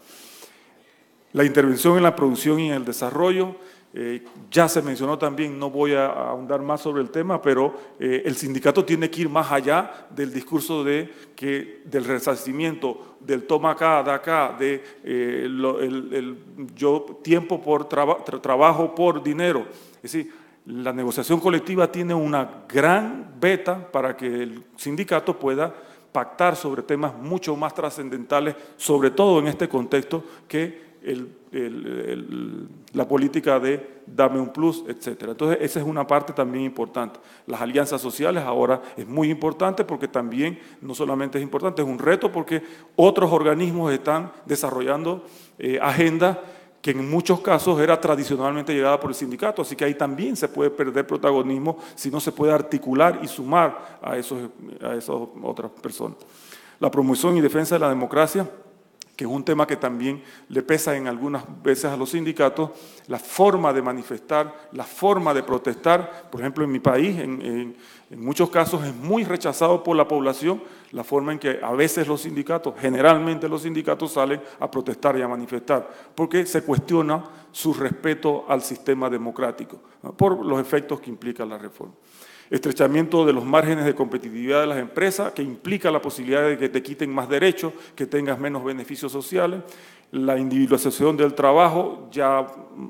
La intervención en la producción y en el desarrollo, eh, ya se mencionó también, no voy a ahondar más sobre el tema, pero eh, el sindicato tiene que ir más allá del discurso de que, del resarcimiento, del toma acá, da acá, de eh, el, yo tiempo por trabajo por dinero. Es decir, la negociación colectiva tiene una gran beta para que el sindicato pueda pactar sobre temas mucho más trascendentales, sobre todo en este contexto que el, la política de dame un plus, etcétera Entonces, esa es una parte también importante. Las alianzas sociales ahora es muy importante porque también no solamente es importante, es un reto porque otros organismos están desarrollando eh, agendas que en muchos casos era tradicionalmente llegada por el sindicato, así que ahí también se puede perder protagonismo si no se puede articular y sumar a, esos, a esas otras personas. La promoción y defensa de la democracia es un tema que también le pesa en algunas veces a los sindicatos, la forma de manifestar, la forma de protestar. Por ejemplo, en mi país, en, muchos casos es muy rechazado por la población la forma en que a veces los sindicatos, generalmente los sindicatos salen a protestar y a manifestar, porque se cuestiona su respeto al sistema democrático, por los efectos que implica la reforma estrechamiento de los márgenes de competitividad de las empresas, que implica la posibilidad de que te quiten más derechos, que tengas menos beneficios sociales, la individualización del trabajo, ya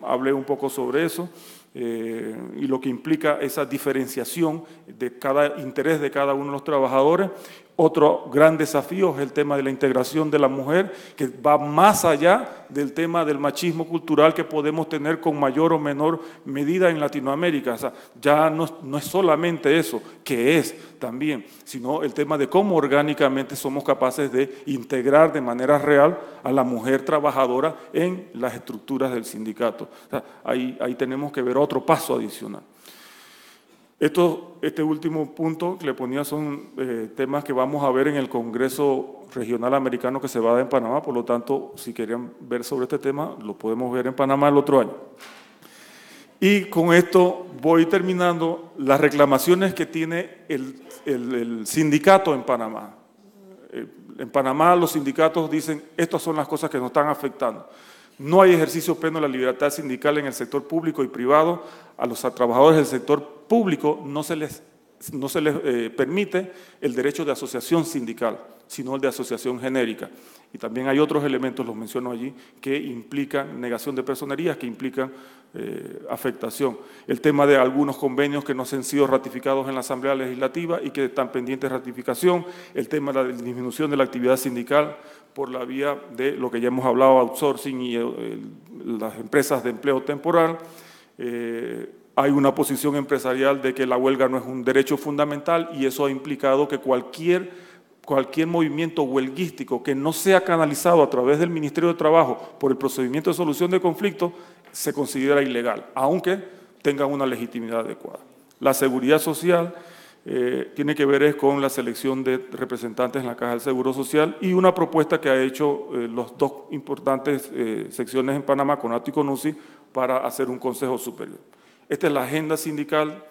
hablé un poco sobre eso, eh, y lo que implica esa diferenciación de cada interés de cada uno de los trabajadores, otro gran desafío es el tema de la integración de la mujer, que va más allá del tema del machismo cultural que podemos tener con mayor o menor medida en Latinoamérica. ya no, es solamente eso, que es también, sino el tema de cómo orgánicamente somos capaces de integrar de manera real a la mujer trabajadora en las estructuras del sindicato. ahí, ahí tenemos que ver otro paso adicional este último punto que le ponía son eh, temas que vamos a ver en el Congreso Regional Americano que se va a dar en Panamá, por lo tanto, si querían ver sobre este tema, lo podemos ver en Panamá el otro año. Y con esto voy terminando las reclamaciones que tiene el sindicato en Panamá. Eh, en Panamá los sindicatos dicen, estas son las cosas que nos están afectando. No hay ejercicio pleno de la libertad sindical en el sector público y privado. A los trabajadores del sector público no se les, no se les eh, permite el derecho de asociación sindical, sino el de asociación genérica. Y también hay otros elementos, los menciono allí, que implican negación de personerías, que implican eh, afectación. El tema de algunos convenios que no se han sido ratificados en la Asamblea Legislativa y que están pendientes de ratificación. El tema de la disminución de la actividad sindical por la vía de lo que ya hemos hablado, outsourcing y las empresas de empleo temporal. Eh, hay una posición empresarial de que la huelga no es un derecho fundamental y eso ha implicado que cualquier, cualquier movimiento huelguístico que no sea canalizado a través del Ministerio de Trabajo por el procedimiento de solución de conflictos, se considera ilegal, aunque tenga una legitimidad adecuada. La seguridad social eh, tiene que ver es con la selección de representantes en la Caja del Seguro Social y una propuesta que ha hecho las eh, los dos importantes eh, secciones en Panamá, Conato y Conusi, para hacer un consejo superior. Esta es la agenda sindical,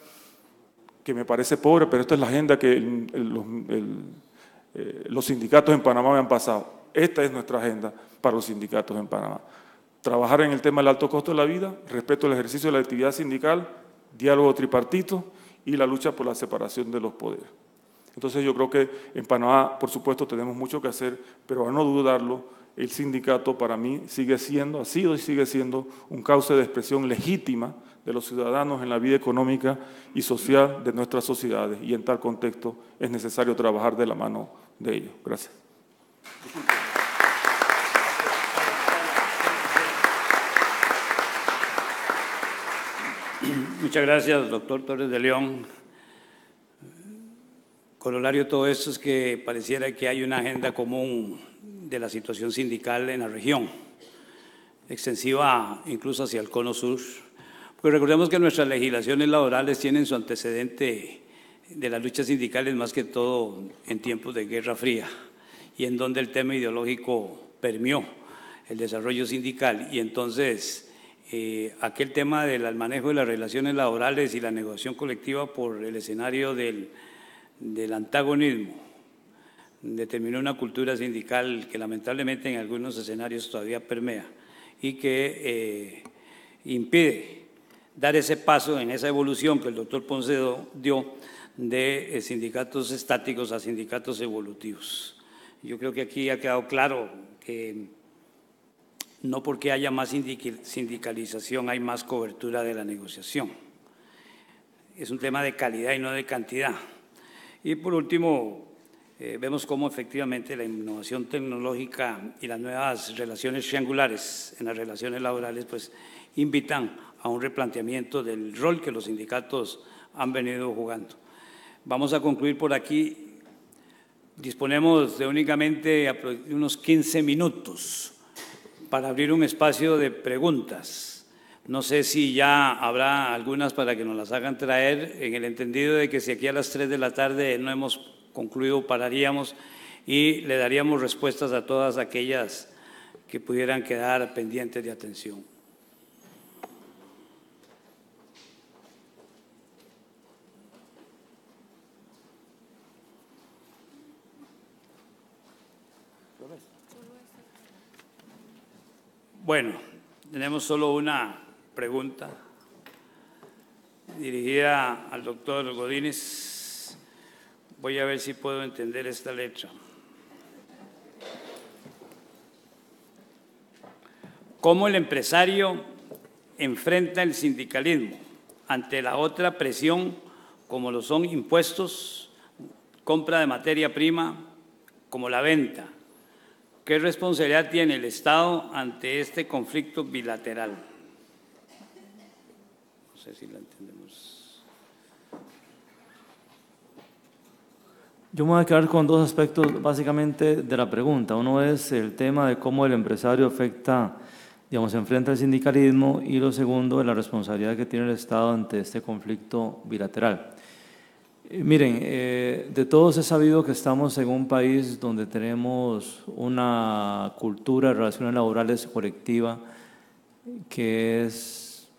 que me parece pobre, pero esta es la agenda que los, los sindicatos en Panamá me han pasado. Esta es nuestra agenda para los sindicatos en Panamá. Trabajar en el tema del alto costo de la vida, respeto al ejercicio de la actividad sindical, diálogo tripartito, y la lucha por la separación de los poderes. Entonces yo creo que en Panamá, por supuesto, tenemos mucho que hacer, pero a no dudarlo, el sindicato para mí sigue siendo, ha sido y sigue siendo un cauce de expresión legítima de los ciudadanos en la vida económica y social de nuestras sociedades. Y en tal contexto es necesario trabajar de la mano de ellos. Gracias. Muchas gracias, doctor Torres de León. Corolario, todo esto es que pareciera que hay una agenda común de la situación sindical en la región, extensiva incluso hacia el cono sur, Pues recordemos que nuestras legislaciones laborales tienen su antecedente de las luchas sindicales más que todo en tiempos de Guerra Fría y en donde el tema ideológico permeó el desarrollo sindical y entonces eh, aquel tema del manejo de las relaciones laborales y la negociación colectiva por el escenario del, antagonismo. Determinó una cultura sindical que lamentablemente en algunos escenarios todavía permea y que eh, impide dar ese paso en esa evolución que el doctor Ponce dio de eh, sindicatos estáticos a sindicatos evolutivos. Yo creo que aquí ha quedado claro que no porque haya más sindicalización hay más cobertura de la negociación. Es un tema de calidad y no de cantidad. Y por último, eh, vemos cómo efectivamente la innovación tecnológica y las nuevas relaciones triangulares en las relaciones laborales pues invitan a un replanteamiento del rol que los sindicatos han venido jugando. Vamos a concluir por aquí. Disponemos de únicamente unos 15 minutos para abrir un espacio de preguntas. No sé si ya habrá algunas para que nos las hagan traer, en el entendido de que si aquí a las tres de la tarde no hemos concluido, pararíamos y le daríamos respuestas a todas aquellas que pudieran quedar pendientes de atención. Bueno, tenemos solo una pregunta dirigida al doctor Godínez. Voy a ver si puedo entender esta letra. ¿Cómo el empresario enfrenta el sindicalismo ante la otra presión como lo son impuestos, compra de materia prima, como la venta? ¿Qué responsabilidad tiene el Estado ante este conflicto bilateral? No sé si la entendemos. Yo me voy a quedar con dos aspectos básicamente de la pregunta. Uno es el tema de cómo el empresario afecta, digamos, enfrenta al sindicalismo y lo segundo es la responsabilidad que tiene el Estado ante este conflicto bilateral. Eh, miren, eh, de todos he sabido que estamos en un país donde tenemos una cultura de relaciones laborales colectiva que es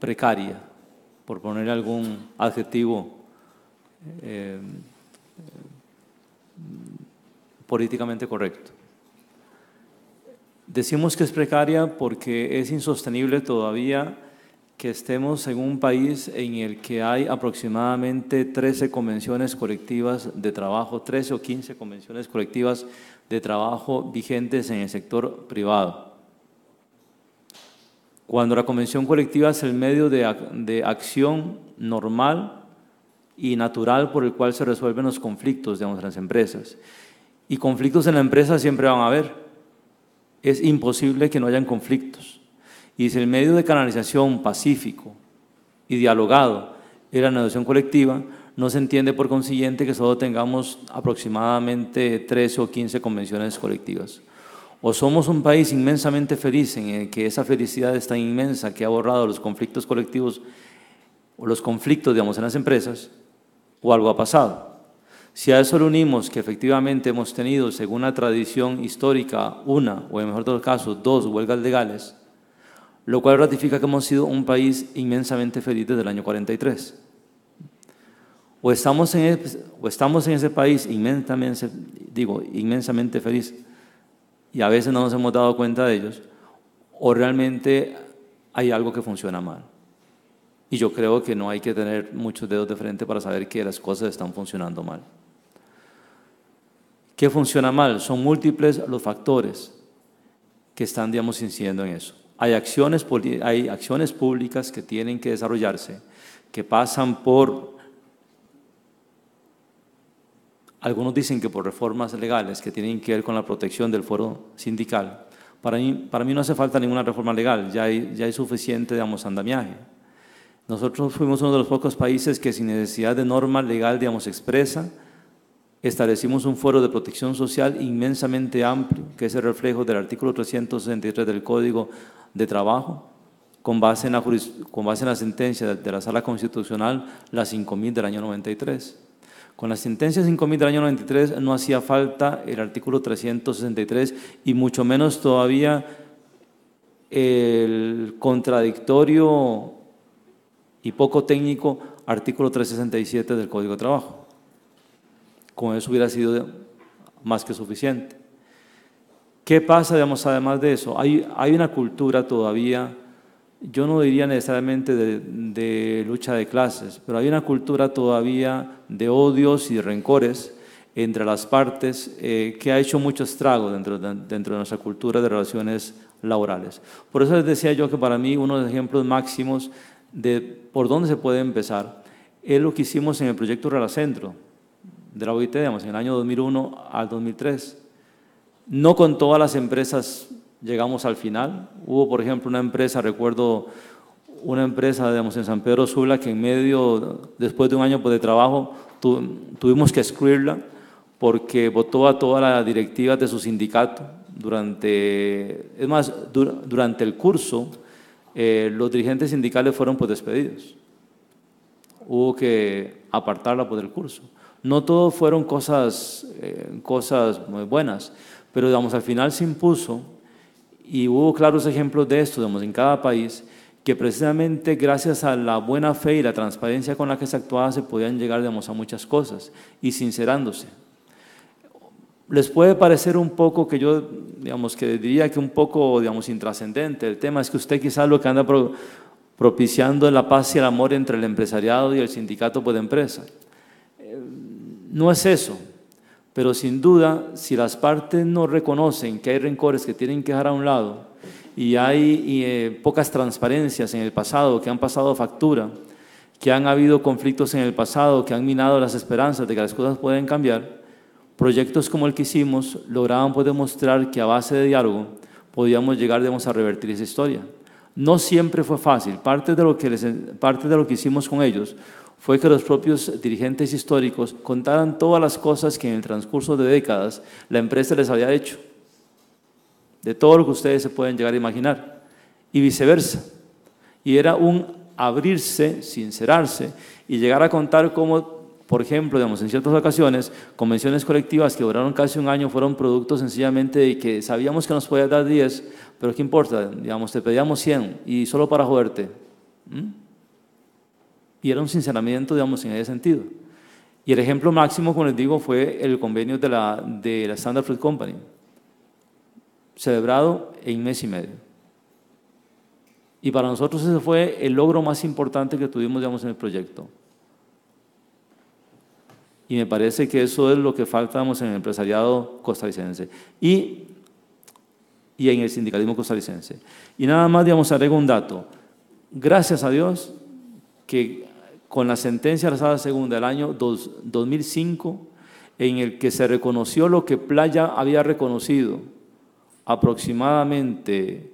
precaria, por poner algún adjetivo eh, políticamente correcto. Decimos que es precaria porque es insostenible todavía que estemos en un país en el que hay aproximadamente 13 convenciones colectivas de trabajo, 13 o 15 convenciones colectivas de trabajo vigentes en el sector privado. Cuando la convención colectiva es el medio de, acción normal y natural por el cual se resuelven los conflictos de las empresas. Y conflictos en la empresa siempre van a haber. Es imposible que no hayan conflictos y si el medio de canalización pacífico y dialogado es la negociación colectiva, no se entiende por consiguiente que solo tengamos aproximadamente 13 o 15 convenciones colectivas. O somos un país inmensamente feliz en el que esa felicidad es tan inmensa que ha borrado los conflictos colectivos o los conflictos, digamos, en las empresas, o algo ha pasado. Si a eso le unimos que efectivamente hemos tenido, según la tradición histórica, una o en mejor de los casos, dos huelgas legales, lo cual ratifica que hemos sido un país inmensamente feliz desde el año 43. O estamos en, o estamos en ese país inmensamente, digo, inmensamente feliz y a veces no nos hemos dado cuenta de ellos, o realmente hay algo que funciona mal. Y yo creo que no hay que tener muchos dedos de frente para saber que las cosas están funcionando mal. ¿Qué funciona mal? Son múltiples los factores que están, digamos, incidiendo en eso. Hay acciones, hay acciones públicas que tienen que desarrollarse, que pasan por, algunos dicen que por reformas legales que tienen que ver con la protección del foro sindical. Para mí, para mí no hace falta ninguna reforma legal, ya hay, ya hay suficiente, digamos, andamiaje. Nosotros fuimos uno de los pocos países que sin necesidad de norma legal, digamos, expresa, establecimos un foro de protección social inmensamente amplio, que es el reflejo del artículo 363 del Código de Trabajo, con base en la, con base en la sentencia de la Sala Constitucional, la 5.000 del año 93. Con la sentencia 5.000 del año 93 no hacía falta el artículo 363 y mucho menos todavía el contradictorio y poco técnico artículo 367 del Código de Trabajo. Con eso hubiera sido más que suficiente. ¿Qué pasa, digamos, además de eso? Hay, una cultura todavía, yo no diría necesariamente de, lucha de clases, pero hay una cultura todavía de odios y rencores entre las partes eh, que ha hecho mucho estrago dentro de, nuestra cultura de relaciones laborales. Por eso les decía yo que para mí uno de los ejemplos máximos de por dónde se puede empezar es lo que hicimos en el proyecto Relacentro, de la OIT, en el año 2001 al 2003. No con todas las empresas llegamos al final. Hubo, por ejemplo, una empresa, recuerdo una empresa, digamos, en San Pedro Sula, que en medio, después de un año pues, de trabajo, tuvimos que excluirla porque votó a todas las directivas de su sindicato. Durante, es más, durante el curso, eh, los dirigentes sindicales fueron pues, despedidos. Hubo que apartarla por pues, el curso. No todo fueron cosas, eh, cosas muy buenas, pero digamos, al final se impuso y hubo claros ejemplos de esto digamos, en cada país que precisamente gracias a la buena fe y la transparencia con la que se actuaba se podían llegar a muchas cosas y sincerándose. Les puede parecer un poco que yo, digamos, que diría que un poco, digamos, intrascendente. El tema es que usted quizás lo que anda propiciando la paz y el amor entre el empresariado y el sindicato por pues, empresa. No es eso, pero sin duda, si las partes no reconocen que hay rencores que tienen que dejar a un lado y hay eh, pocas transparencias en el pasado que han pasado factura, que han habido conflictos en el pasado que han minado las esperanzas de que las cosas pueden cambiar, proyectos como el que hicimos lograban pues, demostrar que a base de diálogo podíamos llegar debemos a revertir esa historia. No siempre fue fácil. Parte de, lo que les, parte de lo que hicimos con ellos fue que los propios dirigentes históricos contaran todas las cosas que en el transcurso de décadas la empresa les había hecho, de todo lo que ustedes se pueden llegar a imaginar, y viceversa. Y era un abrirse, sincerarse y llegar a contar cómo, por ejemplo, digamos, en ciertas ocasiones, convenciones colectivas que duraron casi un año fueron productos sencillamente de que sabíamos que nos podía dar 10, pero ¿qué importa? Digamos, te pedíamos 100 y solo para joderte. Y era un sinceramiento, digamos, en ese sentido. Y el ejemplo máximo, como les digo, fue el convenio de la, de la Standard Fruit Company, celebrado en mes y medio. Y para nosotros ese fue el logro más importante que tuvimos, digamos, en el proyecto. Y me parece que eso es lo que falta en el empresariado costarricense y, y en el sindicalismo costarricense. Y nada más, digamos, agrego un dato. Gracias a Dios que con la sentencia de la Sala Segunda del año 2005, en el que se reconoció lo que Playa había reconocido aproximadamente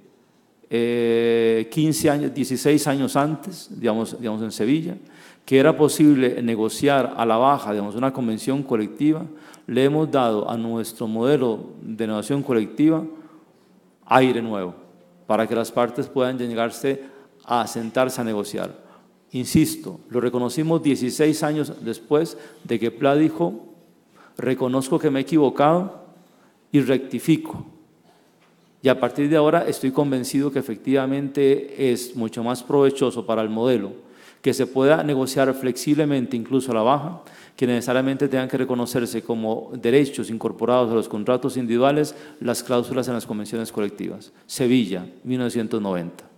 15 eh, años, 16 años antes, digamos, digamos en Sevilla, que era posible negociar a la baja, digamos, una convención colectiva, le hemos dado a nuestro modelo de negociación colectiva aire nuevo, para que las partes puedan llegarse a sentarse a negociar. Insisto, lo reconocimos 16 años después de que Pla dijo, reconozco que me he equivocado y rectifico. Y a partir de ahora estoy convencido que efectivamente es mucho más provechoso para el modelo que se pueda negociar flexiblemente incluso a la baja, que necesariamente tengan que reconocerse como derechos incorporados a los contratos individuales las cláusulas en las convenciones colectivas. Sevilla, 1990.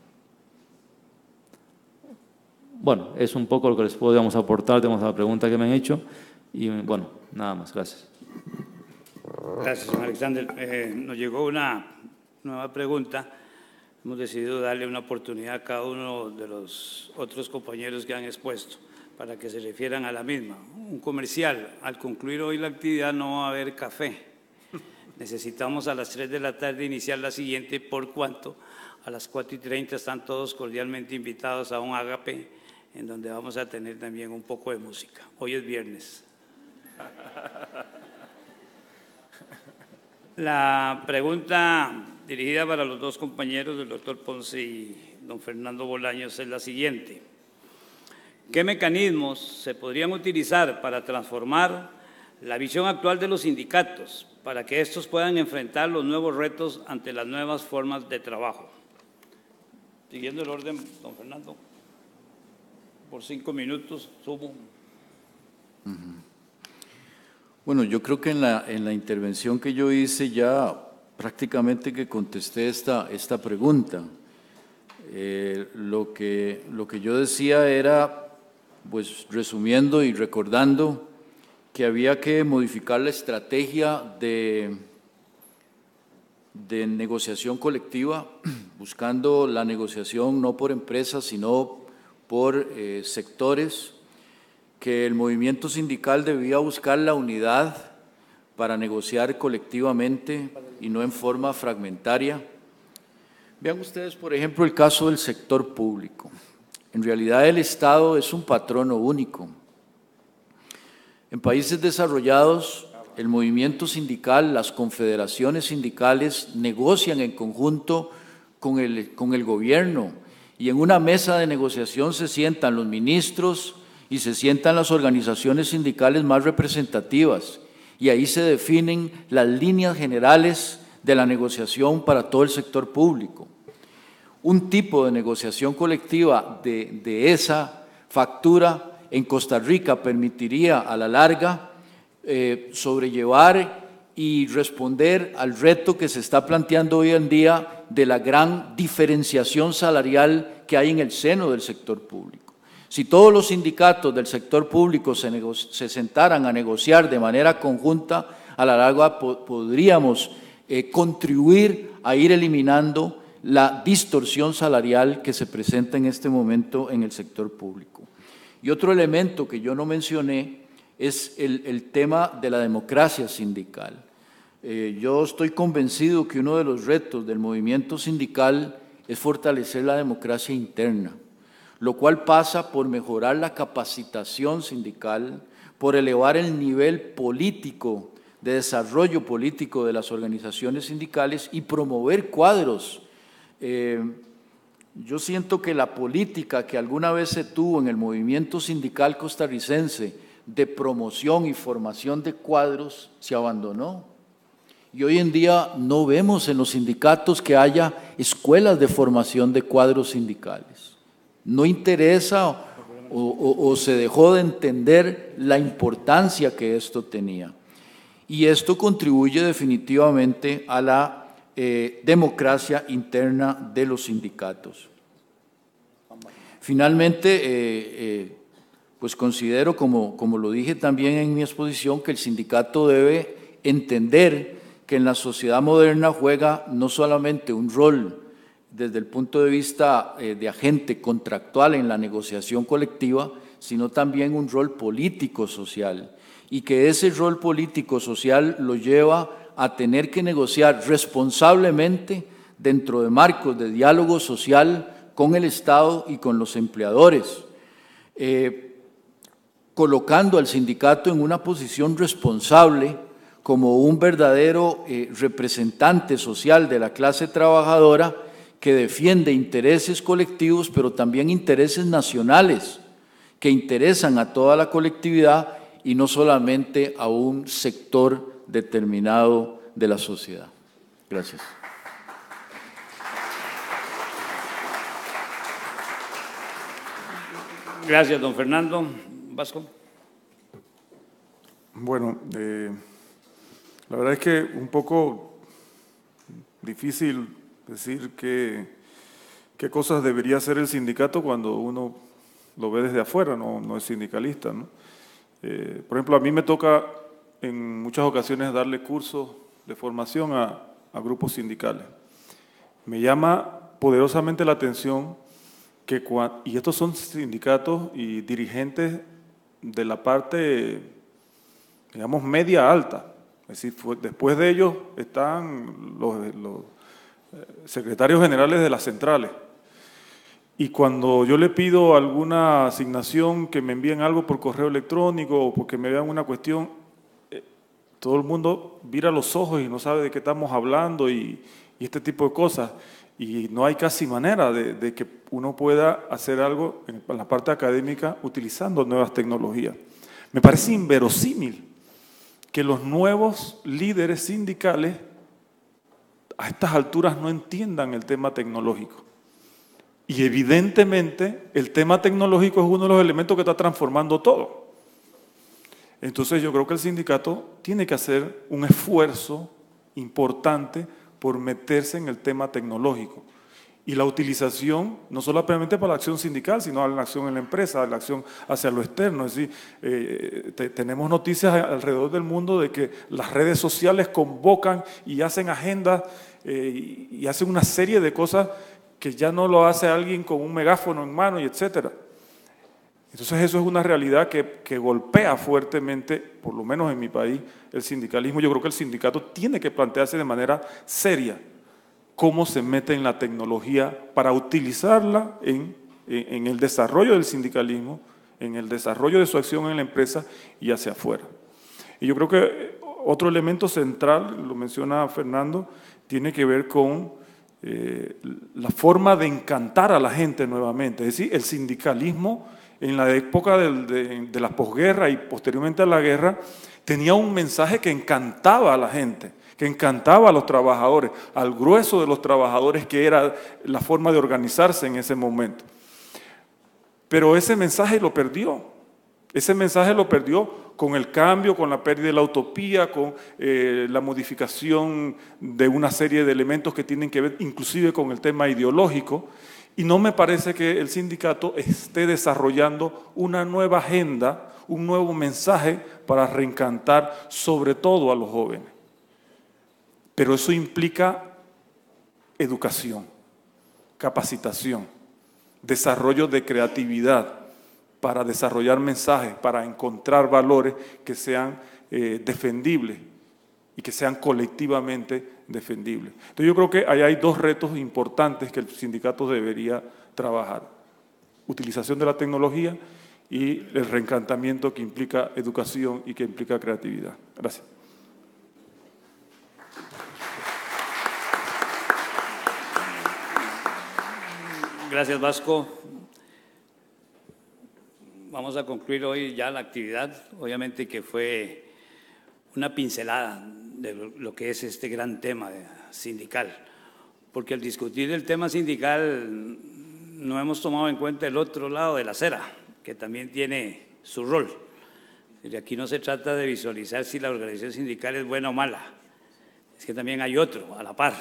Bueno, es un poco lo que les podíamos aportar, tenemos la pregunta que me han hecho y bueno, nada más, gracias. Gracias, Alexander. Eh, nos llegó una nueva pregunta. Hemos decidido darle una oportunidad a cada uno de los otros compañeros que han expuesto para que se refieran a la misma. Un comercial, al concluir hoy la actividad no va a haber café. [LAUGHS] Necesitamos a las 3 de la tarde iniciar la siguiente, por cuanto a las 4 y 30 están todos cordialmente invitados a un agape en donde vamos a tener también un poco de música. Hoy es viernes. La pregunta dirigida para los dos compañeros, el doctor Ponce y don Fernando Bolaños, es la siguiente. ¿Qué mecanismos se podrían utilizar para transformar la visión actual de los sindicatos para que estos puedan enfrentar los nuevos retos ante las nuevas formas de trabajo? Siguiendo el orden, don Fernando por cinco minutos, sumo. Bueno, yo creo que en la, en la intervención que yo hice ya prácticamente que contesté esta, esta pregunta. Eh, lo, que, lo que yo decía era, pues resumiendo y recordando, que había que modificar la estrategia de, de negociación colectiva, [CLEARS THROAT] buscando la negociación no por empresas, sino por eh, sectores, que el movimiento sindical debía buscar la unidad para negociar colectivamente y no en forma fragmentaria. Vean ustedes, por ejemplo, el caso del sector público. En realidad el Estado es un patrono único. En países desarrollados, el movimiento sindical, las confederaciones sindicales negocian en conjunto con el, con el gobierno y en una mesa de negociación se sientan los ministros y se sientan las organizaciones sindicales más representativas. Y ahí se definen las líneas generales de la negociación para todo el sector público. Un tipo de negociación colectiva de, esa factura en Costa Rica permitiría a la larga eh, sobrellevar y responder al reto que se está planteando hoy en día de la gran diferenciación salarial que hay en el seno del sector público. Si todos los sindicatos del sector público se, sentaran a negociar de manera conjunta, a la larga podríamos eh, contribuir a ir eliminando la distorsión salarial que se presenta en este momento en el sector público. Y otro elemento que yo no mencioné es el, tema de la democracia sindical. Eh, yo estoy convencido que uno de los retos del movimiento sindical es fortalecer la democracia interna, lo cual pasa por mejorar la capacitación sindical, por elevar el nivel político de desarrollo político de las organizaciones sindicales y promover cuadros. Eh, yo siento que la política que alguna vez se tuvo en el movimiento sindical costarricense de promoción y formación de cuadros se abandonó y hoy en día no vemos en los sindicatos que haya escuelas de formación de cuadros sindicales. No interesa o, se dejó de entender la importancia que esto tenía. Y esto contribuye definitivamente a la eh, democracia interna de los sindicatos. Finalmente, eh, eh, pues considero, como, como lo dije también en mi exposición, que el sindicato debe entender que en la sociedad moderna juega no solamente un rol desde el punto de vista eh, de agente contractual en la negociación colectiva, sino también un rol político-social. Y que ese rol político-social lo lleva a tener que negociar responsablemente dentro de marcos de diálogo social con el Estado y con los empleadores, eh, colocando al sindicato en una posición responsable como un verdadero eh, representante social de la clase trabajadora que defiende intereses colectivos, pero también intereses nacionales que interesan a toda la colectividad y no solamente a un sector determinado de la sociedad. Gracias. Gracias, don Fernando. Vasco. Bueno, eh, la verdad es que un poco difícil decir qué, qué cosas debería hacer el sindicato cuando uno lo ve desde afuera, no, es sindicalista. Eh, por ejemplo, a mí me toca en muchas ocasiones darle cursos de formación a, grupos sindicales. Me llama poderosamente la atención que, y estos son sindicatos y dirigentes de la parte, digamos, media alta es decir, después de ellos están los, eh, secretarios generales de las centrales. Y cuando yo le pido alguna asignación, que me envíen algo por correo electrónico o porque me vean una cuestión, eh, todo el mundo vira los ojos y no sabe de qué estamos hablando y, este tipo de cosas. Y no hay casi manera de, que uno pueda hacer algo en la parte académica utilizando nuevas tecnologías. Me parece inverosímil que los nuevos líderes sindicales a estas alturas no entiendan el tema tecnológico. Y evidentemente el tema tecnológico es uno de los elementos que está transformando todo. Entonces yo creo que el sindicato tiene que hacer un esfuerzo importante por meterse en el tema tecnológico y la utilización, no solamente para la acción sindical, sino para la acción en la empresa, la acción hacia lo externo. Es decir, eh, tenemos noticias alrededor del mundo de que las redes sociales convocan y hacen agendas eh, y hacen una serie de cosas que ya no lo hace alguien con un megáfono en mano y etcétera. Entonces eso es una realidad que, que golpea fuertemente, por lo menos en mi país, el sindicalismo. Yo creo que el sindicato tiene que plantearse de manera seria cómo se mete en la tecnología para utilizarla en, el desarrollo del sindicalismo, en el desarrollo de su acción en la empresa y hacia afuera. Y yo creo que otro elemento central, lo menciona Fernando, tiene que ver con eh, la forma de encantar a la gente nuevamente, es decir, el sindicalismo en la época de, de la posguerra y posteriormente a la guerra, tenía un mensaje que encantaba a la gente encantaba a los trabajadores, al grueso de los trabajadores, que era la forma de organizarse en ese momento. Pero ese mensaje lo perdió. Ese mensaje lo perdió con el cambio, con la pérdida de la utopía, con eh, la modificación de una serie de elementos que tienen que ver inclusive con el tema ideológico. Y no me parece que el sindicato esté desarrollando una nueva agenda, un nuevo mensaje para reencantar sobre todo a los jóvenes. Pero eso implica educación, capacitación, desarrollo de creatividad para desarrollar mensajes, para encontrar valores que sean eh, defendibles y que sean colectivamente defendibles. Entonces yo creo que ahí hay dos retos importantes que el sindicato debería trabajar. Utilización de la tecnología y el reencantamiento que implica educación y que implica creatividad. Gracias. Gracias, Vasco. Vamos a concluir hoy ya la actividad, obviamente que fue una pincelada de lo que es este gran tema sindical, porque al discutir el tema sindical no hemos tomado en cuenta el otro lado de la acera, que también tiene su rol. Y aquí no se trata de visualizar si la organización sindical es buena o mala, es que también hay otro a la par,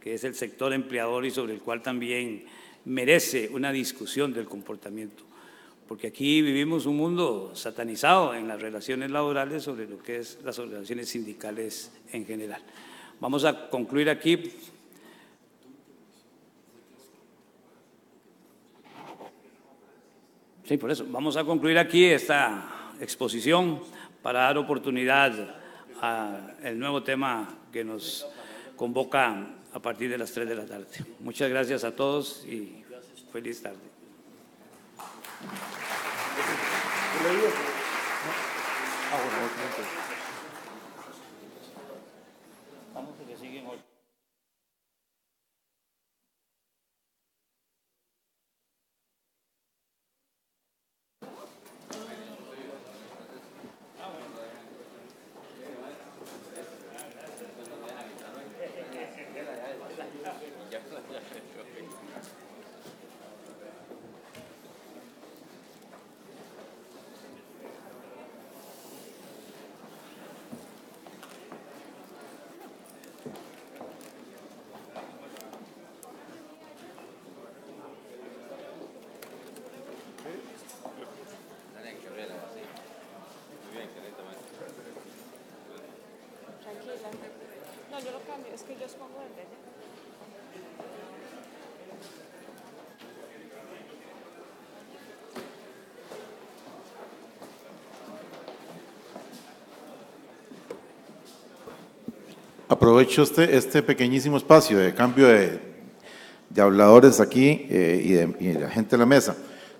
que es el sector empleador y sobre el cual también merece una discusión del comportamiento, porque aquí vivimos un mundo satanizado en las relaciones laborales sobre lo que es las organizaciones sindicales en general. Vamos a concluir aquí. Sí, por eso. Vamos a concluir aquí esta exposición para dar oportunidad al nuevo tema que nos convoca a partir de las 3 de la tarde. Muchas gracias a todos y feliz tarde. Ah, Aprovecho este, este pequeñísimo espacio de cambio de, habladores aquí eh, y, de, la gente en la mesa.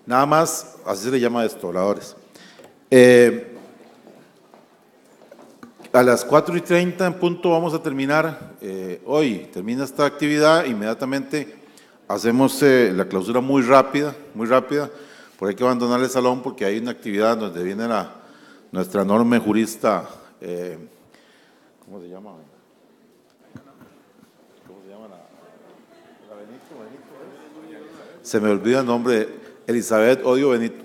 Nada más, así se le llama esto, habladores. Eh, a las 4 y 30 en punto vamos a terminar eh, hoy. Termina esta actividad, inmediatamente hacemos la clausura muy rápida, muy rápida. Por hay que abandonar el salón porque hay una actividad donde viene la, nuestra enorme jurista, ¿cómo se llama? Se me olvida el nombre, Elizabeth Odio Benito.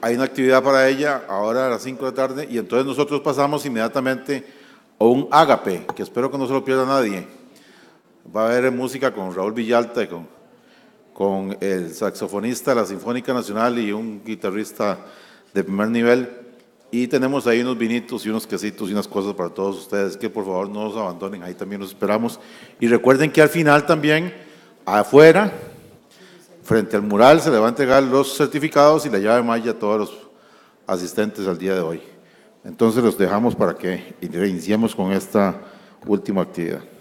Hay una actividad para ella ahora a las 5 de la tarde y entonces nosotros pasamos inmediatamente a un ágape, que espero que no se lo pierda nadie. Va a haber música con Raúl Villalta y con, con el saxofonista de la Sinfónica Nacional y un guitarrista de primer nivel. Y tenemos ahí unos vinitos y unos quesitos y unas cosas para todos ustedes que por favor no nos abandonen, ahí también los esperamos. Y recuerden que al final también afuera, frente al mural, se le va a entregar los certificados y la llave maya a todos los asistentes al día de hoy. Entonces los dejamos para que iniciemos con esta última actividad.